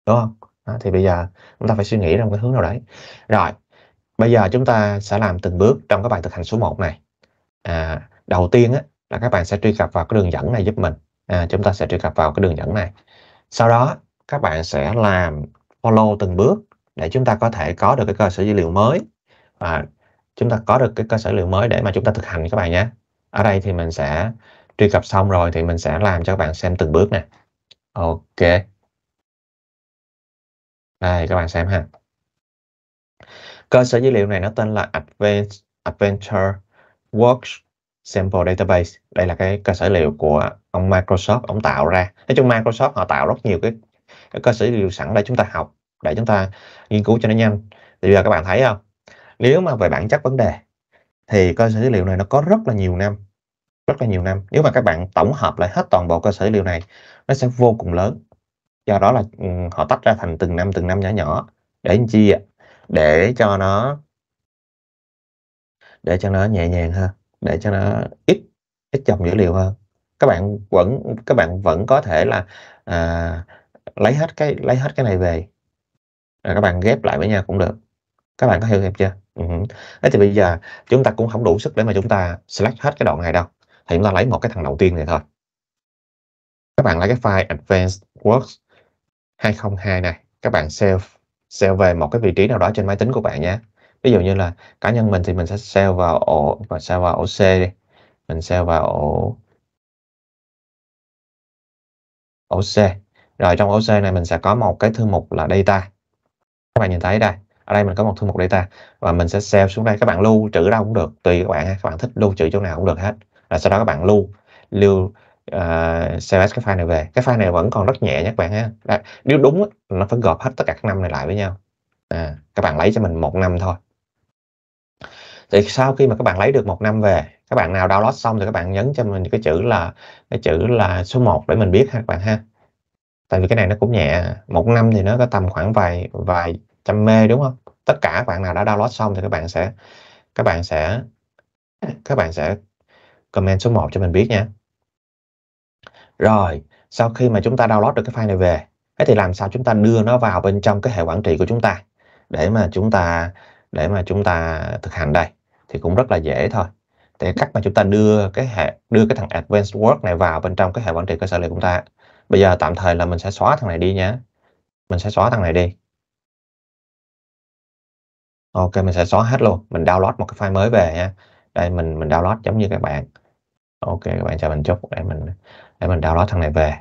[SPEAKER 1] đúng không đó, thì bây giờ chúng ta phải suy nghĩ ra một cái hướng nào đấy rồi Bây giờ chúng ta sẽ làm từng bước trong cái bài thực hành số 1 này. À, đầu tiên á, là các bạn sẽ truy cập vào cái đường dẫn này giúp mình. À, chúng ta sẽ truy cập vào cái đường dẫn này. Sau đó các bạn sẽ làm follow từng bước để chúng ta có thể có được cái cơ sở dữ liệu mới và chúng ta có được cái cơ sở dữ liệu mới để mà chúng ta thực hành các bạn nhé. Ở đây thì mình
[SPEAKER 2] sẽ truy cập xong rồi thì mình sẽ làm cho các bạn xem từng bước nè. Ok. Đây các bạn xem ha. Cơ sở
[SPEAKER 1] dữ liệu này nó tên là Advanced Adventure Works Sample Database. Đây là cái cơ sở dữ liệu của ông Microsoft ông tạo ra. Nói chung Microsoft họ tạo rất nhiều cái, cái cơ sở dữ liệu sẵn để chúng ta học, để chúng ta nghiên cứu cho nó nhanh. Thì bây giờ các bạn thấy không? Nếu mà về bản chất vấn đề thì cơ sở dữ liệu này nó có rất là nhiều năm rất là nhiều năm nếu mà các bạn tổng hợp lại hết toàn bộ cơ sở dữ liệu này nó sẽ vô cùng lớn do đó là ừ, họ tách ra thành từng năm từng năm nhỏ nhỏ để làm chi để cho nó để cho nó nhẹ nhàng ha để cho nó ít ít dòng dữ liệu hơn các bạn vẫn các bạn vẫn có thể là à, lấy hết cái lấy hết cái này về rồi các bạn ghép lại với nhau cũng được các bạn có hiểu em chưa ừ. thì bây giờ chúng ta cũng không đủ sức để mà chúng ta select hết cái đoạn này đâu thì chúng ta lấy một cái thằng đầu tiên này thôi các bạn lấy cái file advanced works 202 này các bạn save sale về một cái vị trí nào đó trên máy tính của bạn nhé
[SPEAKER 2] ví dụ như là cá nhân mình thì mình sẽ sale vào ổ và sale vào ổ C đi mình sale vào ổ ổ C rồi trong ổ C này mình sẽ có một cái thư mục là data các bạn nhìn thấy đây ở đây mình có một thư mục data
[SPEAKER 1] và mình sẽ sale xuống đây các bạn lưu trữ đâu cũng được tùy các bạn các bạn thích lưu trữ chỗ nào cũng được hết rồi sau đó các bạn lưu lưu uh, CLS cái file này về cái file này vẫn còn rất nhẹ nhé các bạn ha à, nếu đúng á, nó phải gộp hết tất cả các năm này lại với nhau à, các bạn lấy cho mình một năm thôi thì sau khi mà các bạn lấy được một năm về các bạn nào download xong thì các bạn nhấn cho mình cái chữ là cái chữ là số 1 để mình biết ha các bạn ha tại vì cái này nó cũng nhẹ một năm thì nó có tầm khoảng vài vài trăm mê đúng không tất cả các bạn nào đã download xong thì các bạn sẽ các bạn sẽ các bạn sẽ comment số 1 cho mình biết nha rồi, sau khi mà chúng ta download được cái file này về, thế thì làm sao chúng ta đưa nó vào bên trong cái hệ quản trị của chúng ta để mà chúng ta để mà chúng ta thực hành đây thì cũng rất là dễ thôi. Thì cách mà chúng ta đưa cái hệ đưa cái thằng Advanced Work này vào bên trong cái hệ quản trị cơ sở liệu của chúng ta. Bây giờ tạm thời là mình sẽ xóa thằng này đi nhé.
[SPEAKER 2] Mình sẽ xóa thằng này đi. Ok, mình sẽ xóa hết luôn. Mình download một cái file mới về nha. Đây mình mình download giống như các bạn. Ok, các bạn chờ mình chút để mình để mình download thằng này về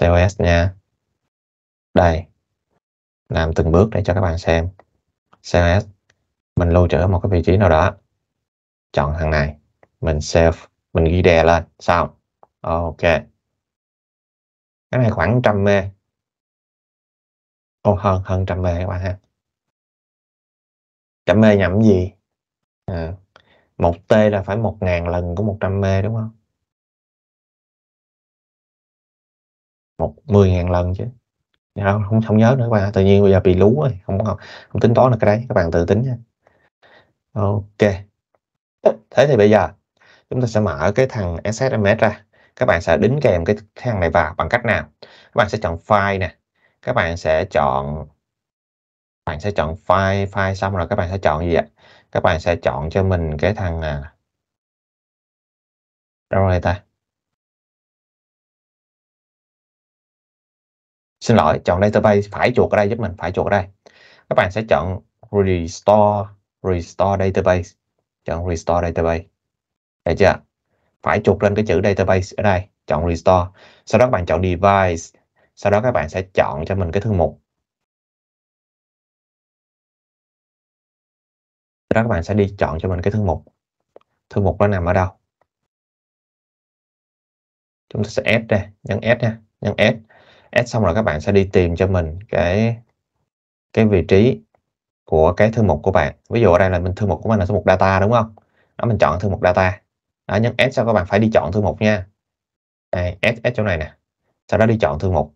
[SPEAKER 2] COS nha đây làm từng bước để cho các bạn xem
[SPEAKER 1] COS mình lưu trữ một cái vị trí nào đó chọn thằng này
[SPEAKER 2] mình save mình ghi đè lên xong ok cái này khoảng trăm mê ô hơn hơn trăm mê các bạn ha trăm mê nhầm gì à, một t là phải một ngàn lần của một trăm mê đúng không một mười ngàn lần chứ dạ, không, không nhớ nữa các bạn tự nhiên bây giờ bị lú rồi không không,
[SPEAKER 1] không tính toán được cái đấy các bạn tự tính nha ok thế thì bây giờ chúng ta sẽ mở cái thằng SSMS ra các bạn sẽ đính kèm cái thằng này vào bằng cách nào các bạn sẽ chọn file nè các bạn sẽ chọn các bạn sẽ chọn
[SPEAKER 2] file file xong rồi các bạn sẽ chọn gì ạ các bạn sẽ chọn cho mình cái thằng à, đâu rồi ta xin lỗi chọn database phải chuột ở đây giúp mình phải chuột ở đây các bạn sẽ
[SPEAKER 1] chọn restore restore database chọn restore database được chưa phải chuột lên cái chữ database ở đây chọn restore sau đó các bạn chọn
[SPEAKER 2] device sau đó các bạn sẽ chọn cho mình cái thư mục sau đó các bạn sẽ đi chọn cho mình cái thư mục thư mục nó nằm ở đâu chúng ta sẽ ép đây nhấn ép nha
[SPEAKER 1] nhấn ép add xong rồi các bạn sẽ đi tìm cho mình cái cái vị trí của cái thư mục của bạn ví dụ ở đây là mình thư mục của mình là thư mục data đúng không đó mình chọn thư mục data đó, nhấn add sau các bạn phải đi chọn thư mục nha đây, add, add chỗ này nè sau đó đi chọn thư mục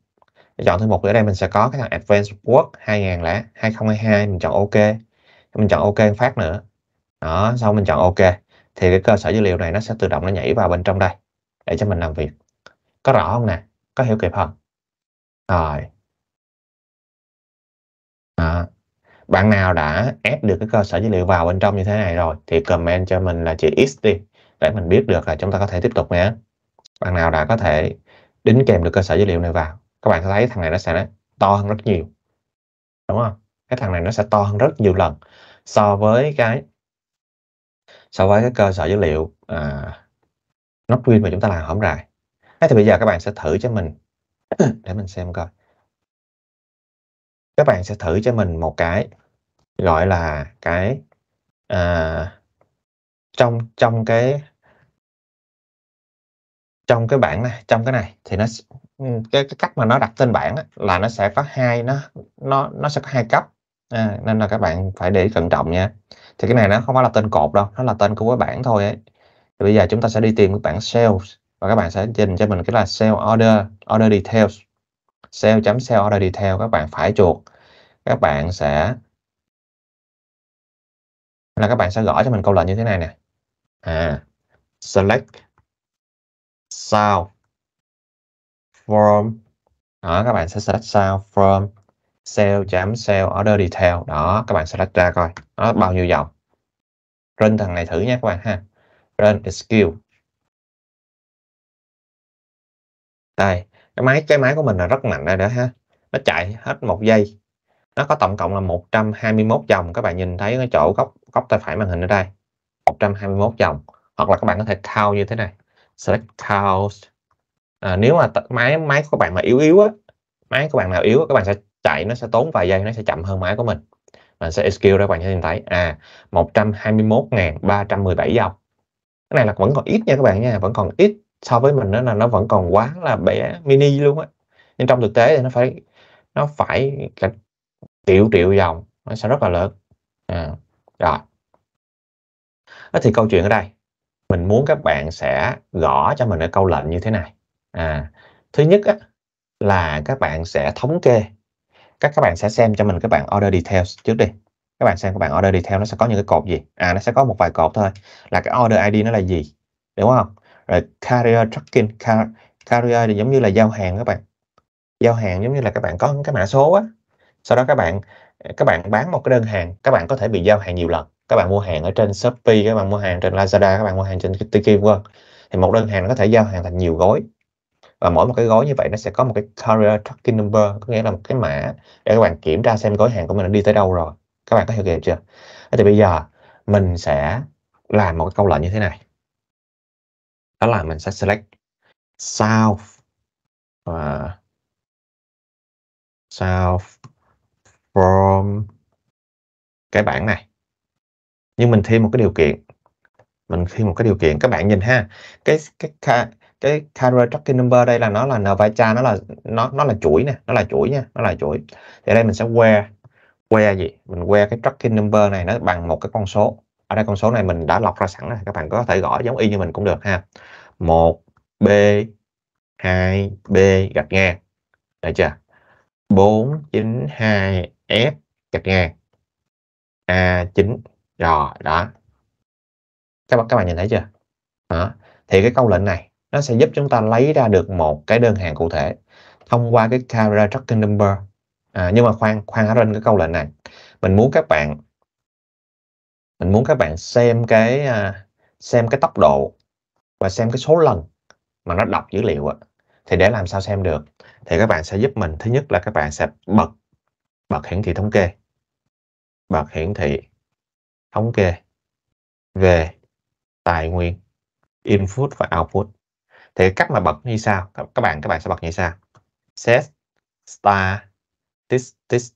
[SPEAKER 1] để chọn thư mục ở đây mình sẽ có cái thằng Advanced Work 2000 là 2022 mình chọn OK mình chọn OK phát nữa đó sau mình chọn OK thì cái cơ sở dữ
[SPEAKER 2] liệu này nó sẽ tự động nó nhảy vào bên trong đây để cho mình làm việc có rõ không nè có hiểu kịp không rồi. Đó.
[SPEAKER 1] Bạn nào đã ép được cái cơ sở dữ liệu vào bên trong như thế này rồi thì comment cho mình là chữ X đi để mình biết được là chúng ta có thể tiếp tục nhé. Bạn nào đã có thể đính kèm được cơ sở dữ liệu này vào, các bạn sẽ thấy thằng này nó sẽ to hơn rất nhiều. Đúng không? Cái thằng này nó sẽ to hơn rất nhiều lần so với cái so với cái cơ sở dữ liệu à, Notwin mà chúng ta làm hôm rồi Thế thì bây giờ các bạn sẽ thử cho mình để mình xem coi các bạn sẽ thử cho mình một cái gọi là cái à, trong trong cái trong cái bảng này trong cái này thì nó ừ, cái, cái cách mà nó đặt tên bảng là nó sẽ có hai nó nó nó sẽ có hai cấp à, nên là các bạn phải để cẩn trọng nha thì cái này nó không phải là tên cột đâu nó là tên của cái bảng thôi ấy. Thì bây giờ chúng ta sẽ đi tìm cái bảng sales và các bạn sẽ trình cho mình cái là sell order order details sell chấm sell order detail các bạn phải chuột các bạn sẽ
[SPEAKER 2] là các bạn sẽ gõ cho mình câu lệnh như thế này nè à select sao from
[SPEAKER 1] đó các bạn sẽ select sao from sell chấm sell order detail đó
[SPEAKER 2] các bạn select ra coi nó bao nhiêu dòng run thằng này thử nha các bạn ha run skill Đây, cái máy
[SPEAKER 1] cái máy của mình là rất mạnh đây đó ha. Nó chạy hết một giây. Nó có tổng cộng là 121 dòng, các bạn nhìn thấy cái chỗ góc góc tay phải màn hình ở đây. 121 dòng hoặc là các bạn có thể count như thế này. Select count. À, nếu mà máy máy của bạn mà yếu yếu á, máy của bạn nào yếu các bạn sẽ chạy nó sẽ tốn vài giây nó sẽ chậm hơn máy của mình mình sẽ execute ra bạn sẽ nhìn thấy à 121.317 dòng cái này là vẫn còn ít nha các bạn nha vẫn còn ít so với mình đó là nó vẫn còn quá là bé mini luôn á nhưng trong thực tế thì nó phải nó phải cả triệu triệu dòng nó sẽ rất là lớn à, rồi đó thì câu chuyện ở đây mình muốn các bạn sẽ gõ cho mình ở câu lệnh như thế này à, thứ nhất á, là các bạn sẽ thống kê các các bạn sẽ xem cho mình các bạn order details trước đi các bạn xem các bạn order detail nó sẽ có những cái cột gì à nó sẽ có một vài cột thôi là cái order ID nó là gì đúng không rồi carrier tracking car, carrier thì giống như là giao hàng các bạn giao hàng giống như là các bạn có cái mã số á sau đó các bạn các bạn bán một cái đơn hàng các bạn có thể bị giao hàng nhiều lần các bạn mua hàng ở trên shopee các bạn mua hàng trên lazada các bạn mua hàng trên tiki vân thì một đơn hàng nó có thể giao hàng thành nhiều gói và mỗi một cái gói như vậy nó sẽ có một cái carrier tracking number có nghĩa là một cái mã để các bạn kiểm tra xem gói hàng của mình đã đi tới đâu rồi các bạn có hiểu kịp chưa thì bây giờ mình sẽ làm một câu lệnh như thế này
[SPEAKER 2] đó là mình sẽ select south và south from cái bảng này nhưng mình thêm một cái điều kiện mình thêm một cái điều kiện
[SPEAKER 1] các bạn nhìn ha cái cái cái, carrier tracking number đây là nó là nvcha nó là nó nó là chuỗi nè nó là chuỗi nha nó là chuỗi thì đây mình sẽ where where gì mình where cái tracking number này nó bằng một cái con số ở đây con số này mình đã lọc ra sẵn rồi các bạn có thể gõ giống y như mình cũng được ha 1 b 2 b gạch ngang được chưa 492 f gạch ngang a 9 rồi đó các bạn các bạn nhìn thấy chưa đó. thì cái câu lệnh này nó sẽ giúp chúng ta lấy ra được một cái đơn hàng cụ thể thông qua cái camera tracking number à, nhưng mà khoan khoan ở trên cái câu lệnh này mình muốn các bạn mình muốn các bạn xem cái à, xem cái tốc độ và xem cái số lần mà nó đọc dữ liệu ạ thì để làm sao xem được thì các bạn sẽ giúp mình thứ nhất là các bạn sẽ bật bật hiển thị thống kê bật hiển thị thống kê về tài nguyên input và output thì cách mà bật như sao các bạn các bạn sẽ bật như sao
[SPEAKER 2] set statistics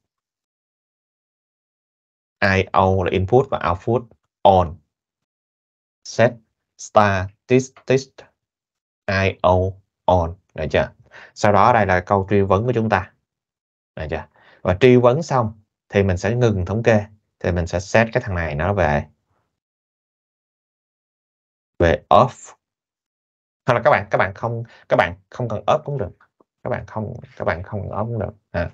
[SPEAKER 2] IO là input và output on set
[SPEAKER 1] statistics IO on được chưa sau đó đây là câu truy vấn của chúng ta được chưa và truy vấn xong thì mình sẽ ngừng thống kê
[SPEAKER 2] thì mình sẽ set cái thằng này nó về về off hoặc là các bạn các bạn không các bạn không cần off cũng được các bạn
[SPEAKER 1] không các bạn không cần off cũng được à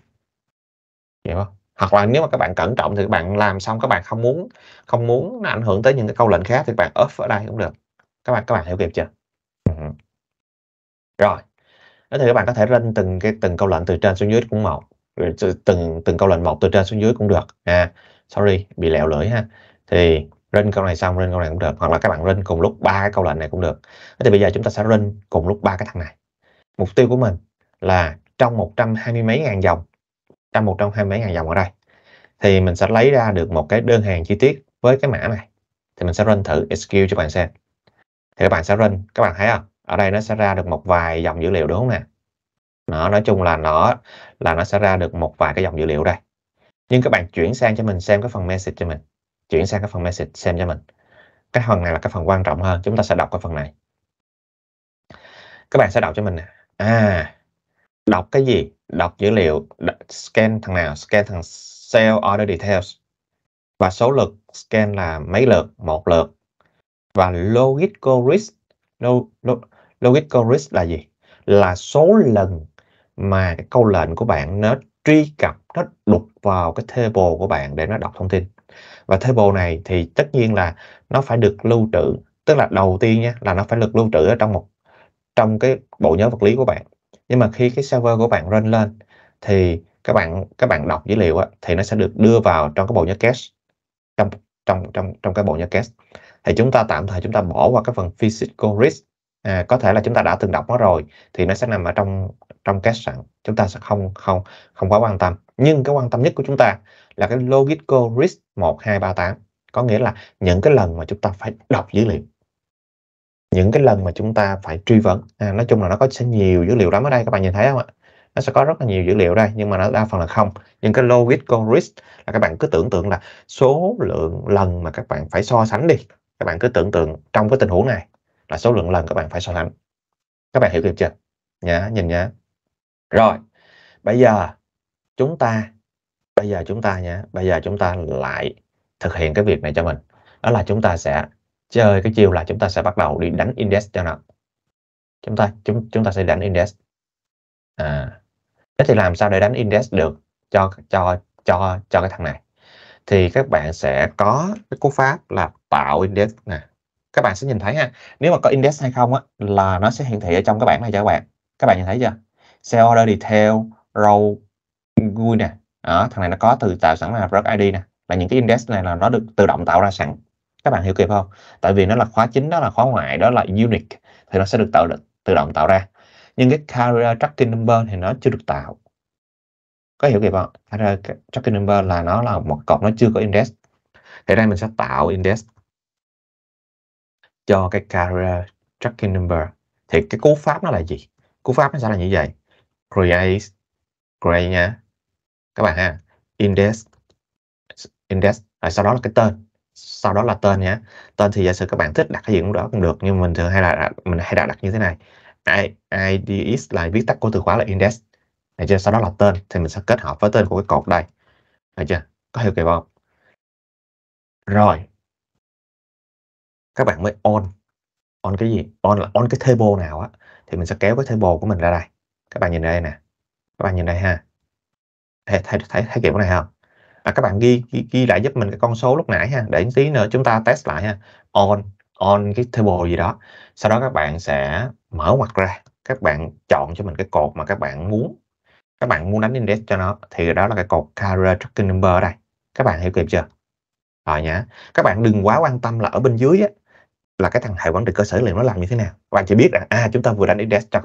[SPEAKER 1] hiểu không hoặc là nếu mà các bạn cẩn trọng thì các bạn làm xong các bạn không muốn không muốn nó ảnh hưởng tới những cái câu lệnh khác thì các bạn off ở đây cũng được các bạn các bạn hiểu kịp chưa ừ. rồi đó thì các bạn có thể lên từng cái từng câu lệnh từ trên xuống dưới cũng một từng từng câu lệnh một từ trên xuống dưới cũng được à sorry bị lẹo lưỡi ha thì rên câu này xong rên câu này cũng được hoặc là các bạn rên cùng lúc ba cái câu lệnh này cũng được thì bây giờ chúng ta sẽ rên cùng lúc ba cái thằng này mục tiêu của mình là trong 120 mấy ngàn dòng trong một trong hai mấy ngàn dòng ở đây thì mình sẽ lấy ra được một cái đơn hàng chi tiết với cái mã này thì mình sẽ run thử SQL cho bạn xem thì các bạn sẽ run các bạn thấy không ở đây nó sẽ ra được một vài dòng dữ liệu đúng không nè nó nói chung là nó là nó sẽ ra được một vài cái dòng dữ liệu đây nhưng các bạn chuyển sang cho mình xem cái phần message cho mình chuyển sang cái phần message xem cho mình cái phần này là cái phần quan trọng hơn chúng ta sẽ đọc cái phần này các bạn sẽ đọc cho mình nè à đọc cái gì đọc dữ liệu scan thằng nào scan thằng sale order details và số lượt scan là mấy lượt một lượt và logical risk lo, lo, logical risk là gì là số lần mà cái câu lệnh của bạn nó truy cập nó đục vào cái table của bạn để nó đọc thông tin và table này thì tất nhiên là nó phải được lưu trữ tức là đầu tiên nhé là nó phải được lưu trữ ở trong một trong cái bộ nhớ vật lý của bạn nhưng mà khi cái server của bạn run lên thì các bạn các bạn đọc dữ liệu á, thì nó sẽ được đưa vào trong cái bộ nhớ cache trong trong trong trong cái bộ nhớ cache thì chúng ta tạm thời chúng ta bỏ qua cái phần physical risk à, có thể là chúng ta đã từng đọc nó rồi thì nó sẽ nằm ở trong trong cache sẵn chúng ta sẽ không không không quá quan tâm nhưng cái quan tâm nhất của chúng ta là cái logical risk 1238 có nghĩa là những cái lần mà chúng ta phải đọc dữ liệu những cái lần mà chúng ta phải truy vấn à, nói chung là nó có sẽ nhiều dữ liệu lắm ở đây các bạn nhìn thấy không ạ nó sẽ có rất là nhiều dữ liệu đây nhưng mà nó đa phần là không nhưng cái low con risk là các bạn cứ tưởng tượng là số lượng lần mà các bạn phải so sánh đi các bạn cứ tưởng tượng trong cái tình huống này là số lượng lần các bạn phải so sánh các bạn hiểu kịp chưa nhá nhìn nhá rồi bây giờ chúng ta bây giờ chúng ta nhá bây giờ chúng ta lại thực hiện cái việc này cho mình đó là chúng ta sẽ chơi cái chiều là chúng ta sẽ bắt đầu đi đánh index cho nó chúng ta chúng chúng ta sẽ đánh index à thế thì làm sao để đánh index được cho cho cho cho cái thằng này thì các bạn sẽ có cái cú pháp là tạo index nè các bạn sẽ nhìn thấy ha nếu mà có index hay không á là nó sẽ hiển thị ở trong cái bảng này cho các bạn các bạn nhìn thấy chưa sell order detail row GUI nè đó, thằng này nó có từ tạo sẵn là product ID nè là những cái index này là nó được tự động tạo ra sẵn các bạn hiểu kịp không tại vì nó là khóa chính đó là khóa ngoại đó là unique thì nó sẽ được tạo tự động tạo ra nhưng cái carrier tracking number thì nó chưa được tạo có hiểu kịp không carrier tracking number là nó là một cột nó chưa có index thì đây mình sẽ tạo index cho cái carrier tracking number thì cái cú pháp nó là gì cú pháp nó sẽ là như vậy create create nha các bạn ha index index rồi sau đó là cái tên sau đó là tên nhé tên thì giả sử các bạn thích đặt cái gì cũng đó cũng được nhưng mình thường hay là mình hay đặt đặt như thế này ID is là viết tắt của từ khóa là index
[SPEAKER 2] này chưa sau đó là tên thì mình sẽ kết hợp với tên của cái cột đây này chưa có hiểu kịp không rồi các bạn mới on on cái gì on là on cái table nào á thì mình sẽ kéo cái table của mình ra đây các bạn nhìn đây nè
[SPEAKER 1] các bạn nhìn đây ha thấy thấy thấy, thấy kiểu này không à, các bạn ghi, ghi ghi lại giúp mình cái con số lúc nãy ha để tí nữa chúng ta test lại ha on on cái table gì đó sau đó các bạn sẽ mở ngoặc ra các bạn chọn cho mình cái cột mà các bạn muốn các bạn muốn đánh index cho nó thì đó là cái cột carrier tracking number đây các bạn hiểu kịp chưa rồi nhá các bạn đừng quá quan tâm là ở bên dưới á, là cái thằng hệ quản trị cơ sở liệu nó làm như thế nào các bạn chỉ biết là à chúng ta vừa đánh index cho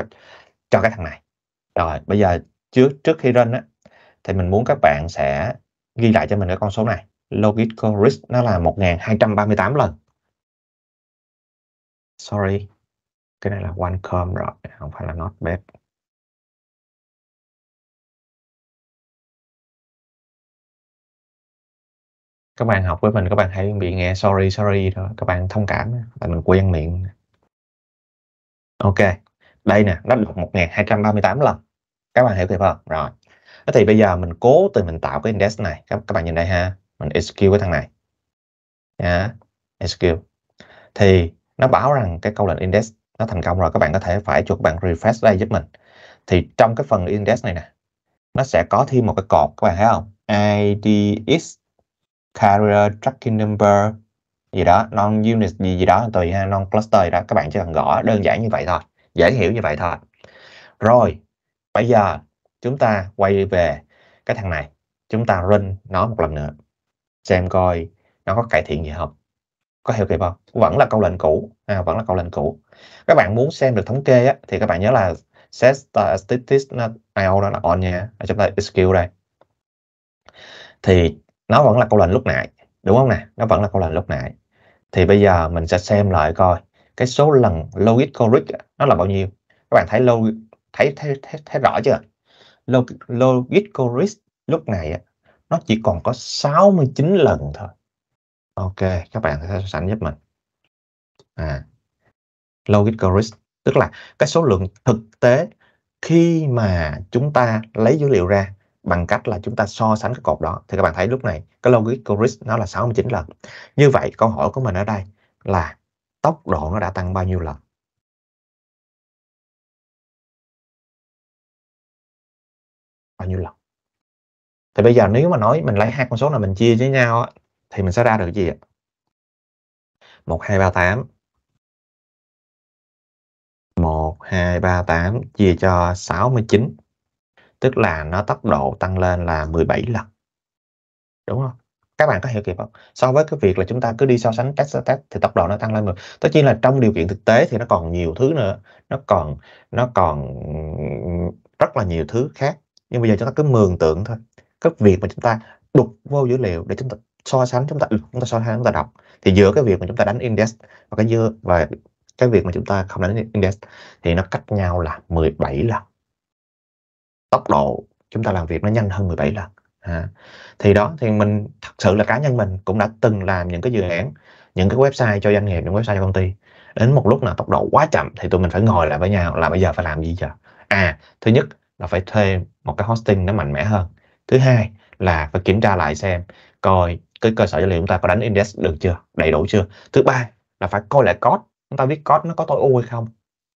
[SPEAKER 1] cho cái thằng này rồi bây giờ trước trước khi run á thì mình muốn các bạn sẽ ghi lại cho mình cái con số này
[SPEAKER 2] logical risk nó là 1238 lần sorry cái này là onecom rồi không phải là not bad các bạn học với mình các bạn hãy bị nghe sorry sorry thôi các bạn thông cảm là mình quen miệng
[SPEAKER 1] ok đây nè nó đọc 1238 lần các bạn hiểu kịp không rồi Thế thì bây giờ mình cố tình mình tạo cái index này. Các, các bạn nhìn đây ha. Mình execute cái thằng này. Yeah. Execute. Thì nó báo rằng cái câu lệnh index nó thành công rồi. Các bạn có thể phải cho các bạn refresh đây giúp mình. Thì trong cái phần index này nè. Nó sẽ có thêm một cái cột. Các bạn thấy không? IDX Carrier Tracking Number gì đó. Non-unit gì gì đó. Tùy ha. Non-cluster gì đó. Các bạn chỉ cần gõ đơn giản như vậy thôi. Dễ hiểu như vậy thôi. Rồi. Bây giờ chúng ta quay về cái thằng này chúng ta run nó một lần nữa xem coi nó có cải thiện gì không có hiểu kịp không vẫn là câu lệnh cũ à, vẫn là câu lệnh cũ các bạn muốn xem được thống kê á, thì các bạn nhớ là set statistics io đó là on nha ở trong đây skill đây thì nó vẫn là câu lệnh lúc nãy đúng không nè nó vẫn là câu lệnh lúc nãy thì bây giờ mình sẽ xem lại coi cái số lần logic correct nó là bao nhiêu các bạn thấy lâu thấy thấy, thấy, thấy rõ chưa logical risk lúc này nó chỉ còn có 69 lần thôi ok các bạn sẽ so sánh giúp mình à logical risk tức là cái số lượng thực tế khi mà chúng ta lấy dữ liệu ra bằng cách là chúng ta so sánh cái cột đó thì các bạn thấy lúc này cái logical risk
[SPEAKER 2] nó là 69 lần như vậy câu hỏi của mình ở đây là tốc độ nó đã tăng bao nhiêu lần bao nhiêu lần thì bây giờ nếu mà nói mình lấy hai con số này mình chia với nhau thì mình sẽ ra được gì ạ một một hai hai ba tám ba tám chia cho 69
[SPEAKER 1] tức là nó tốc độ tăng lên là 17 lần đúng không các bạn có hiểu kịp không so với cái việc là chúng ta cứ đi so sánh test test thì tốc độ nó tăng lên rồi tất nhiên là trong điều kiện thực tế thì nó còn nhiều thứ nữa nó còn nó còn rất là nhiều thứ khác nhưng bây giờ chúng ta cứ mường tượng thôi các việc mà chúng ta đục vô dữ liệu để chúng ta so sánh chúng ta chúng ta so sánh chúng ta đọc thì giữa cái việc mà chúng ta đánh index và cái dưa và cái việc mà chúng ta không đánh index thì nó cách nhau là 17 lần tốc độ chúng ta làm việc nó nhanh hơn 17 lần à. thì đó thì mình thật sự là cá nhân mình cũng đã từng làm những cái dự án những cái website cho doanh nghiệp những website cho công ty đến một lúc nào tốc độ quá chậm thì tụi mình phải ngồi lại với nhau là bây giờ phải làm gì giờ à thứ nhất là phải thuê một cái hosting nó mạnh mẽ hơn thứ hai là phải kiểm tra lại xem coi cái cơ sở dữ liệu chúng ta có đánh index được chưa đầy đủ chưa thứ ba là phải coi lại code chúng ta biết code nó có tối ưu hay không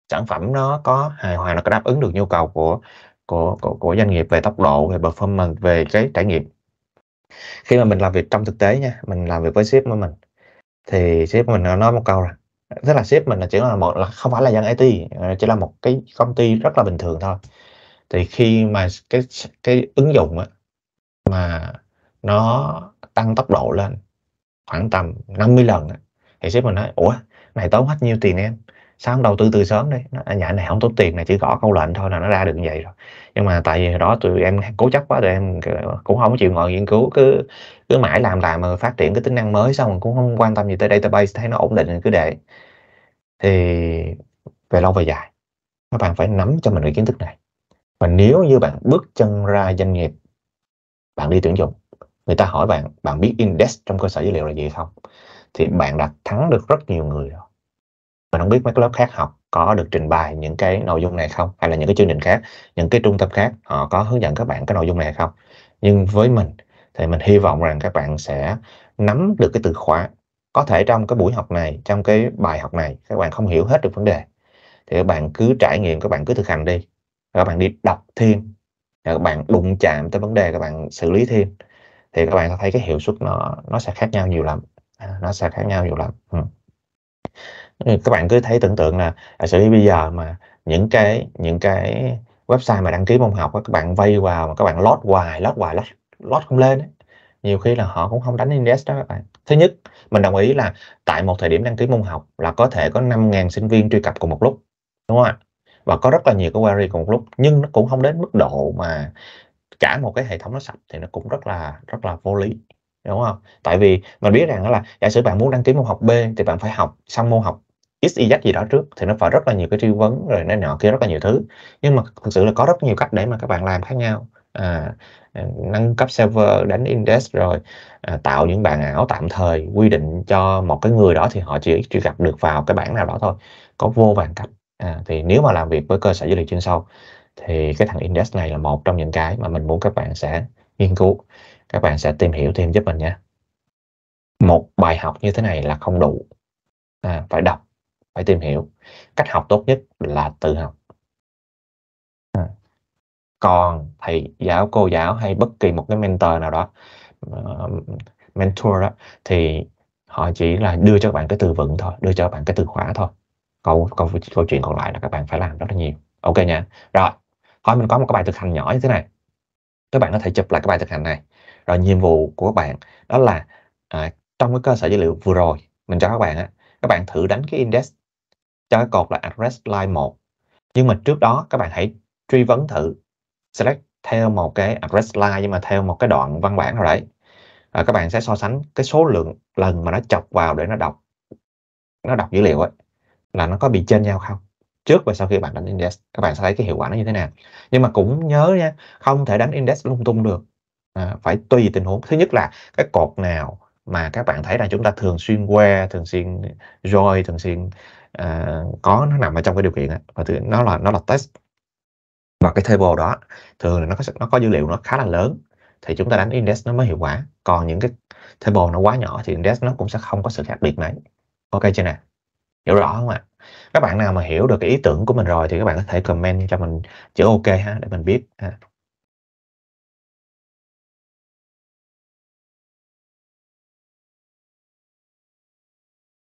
[SPEAKER 1] sản phẩm nó có hài hòa nó có đáp ứng được nhu cầu của của của, của doanh nghiệp về tốc độ về performance về cái trải nghiệm khi mà mình làm việc trong thực tế nha mình làm việc với sếp của mình thì sếp mình nó nói một câu là tức là sếp mình là chỉ là một là không phải là dân IT ờ, chỉ là một cái công ty rất là bình thường thôi thì khi mà cái cái ứng dụng á, mà nó tăng tốc độ lên khoảng tầm 50 lần á, thì sếp mình nói ủa này tốn hết nhiêu tiền em sao không đầu tư từ sớm đi nó, nhà dạ, này không tốn tiền này chỉ gõ câu lệnh thôi là nó ra được như vậy rồi nhưng mà tại vì đó tụi em cố chấp quá tụi em ờ, cũng không chịu ngồi nghiên cứu cứ cứ mãi làm làm mà phát triển cái tính năng mới xong cũng không quan tâm gì tới database thấy nó ổn định cứ để thì về lâu về dài các bạn phải nắm cho mình được kiến thức này và nếu như bạn bước chân ra doanh nghiệp bạn đi tuyển dụng người ta hỏi bạn bạn biết index trong cơ sở dữ liệu là gì không thì bạn đã thắng được rất nhiều người rồi Bạn không biết mấy lớp khác học có được trình bày những cái nội dung này không hay là những cái chương trình khác những cái trung tâm khác họ có hướng dẫn các bạn cái nội dung này không nhưng với mình thì mình hy vọng rằng các bạn sẽ nắm được cái từ khóa có thể trong cái buổi học này trong cái bài học này các bạn không hiểu hết được vấn đề thì các bạn cứ trải nghiệm các bạn cứ thực hành đi các bạn đi đọc thêm các bạn đụng chạm tới vấn đề các bạn xử lý thêm thì các bạn sẽ thấy cái hiệu suất nó nó sẽ khác nhau nhiều lắm à, nó sẽ khác nhau nhiều lắm ừ. ừ. các bạn cứ thấy tưởng tượng là à, xử lý bây giờ mà những cái những cái website mà đăng ký môn học các bạn vay vào mà các bạn lót hoài lót hoài lót lót không lên ấy. nhiều khi là họ cũng không đánh index đó các bạn thứ nhất mình đồng ý là tại một thời điểm đăng ký môn học là có thể có 5.000 sinh viên truy cập cùng một lúc đúng không ạ và có rất là nhiều cái query cùng một lúc nhưng nó cũng không đến mức độ mà cả một cái hệ thống nó sạch thì nó cũng rất là rất là vô lý đúng không tại vì mình biết rằng đó là giả sử bạn muốn đăng ký môn học B thì bạn phải học xong môn học x y gì đó trước thì nó phải rất là nhiều cái truy vấn rồi này nọ kia rất là nhiều thứ nhưng mà thực sự là có rất nhiều cách để mà các bạn làm khác nhau à, à nâng cấp server đánh index rồi à, tạo những bản ảo tạm thời quy định cho một cái người đó thì họ chỉ truy gặp được vào cái bảng nào đó thôi có vô vàng cách à, thì nếu mà làm việc với cơ sở dữ liệu trên sâu thì cái thằng index này là một trong những cái mà mình muốn các bạn sẽ nghiên cứu các bạn sẽ tìm hiểu thêm giúp mình nhé
[SPEAKER 2] một bài học như thế này là không đủ à, phải đọc phải tìm hiểu cách học tốt nhất là tự học à. còn
[SPEAKER 1] thầy giáo cô giáo hay bất kỳ một cái mentor nào đó mentor đó thì họ chỉ là đưa cho các bạn cái từ vựng thôi đưa cho các bạn cái từ khóa thôi câu câu câu chuyện còn lại là các bạn phải làm rất là nhiều ok nha rồi thôi mình có một cái bài thực hành nhỏ như thế này các bạn có thể chụp lại cái bài thực hành này rồi nhiệm vụ của các bạn đó là à, trong cái cơ sở dữ liệu vừa rồi mình cho các bạn á các bạn thử đánh cái index cho cái cột là address line 1 nhưng mà trước đó các bạn hãy truy vấn thử select theo một cái address line nhưng mà theo một cái đoạn văn bản rồi đấy rồi các bạn sẽ so sánh cái số lượng lần mà nó chọc vào để nó đọc nó đọc dữ liệu ấy là nó có bị trên nhau không trước và sau khi bạn đánh index các bạn sẽ thấy cái hiệu quả nó như thế nào nhưng mà cũng nhớ nha không thể đánh index lung tung được à, phải tùy tình huống thứ nhất là cái cột nào mà các bạn thấy là chúng ta thường xuyên qua thường xuyên join thường xuyên uh, có nó nằm ở trong cái điều kiện đó. và thứ, nó là nó là test và cái table đó thường là nó có nó có dữ liệu nó khá là lớn thì chúng ta đánh index nó mới hiệu quả còn những cái table nó quá nhỏ thì index nó cũng sẽ không có sự khác biệt này ok chưa nè hiểu rõ không ạ các
[SPEAKER 2] bạn nào mà hiểu được cái ý tưởng của mình rồi thì các bạn có thể comment cho mình chữ ok ha để mình biết ha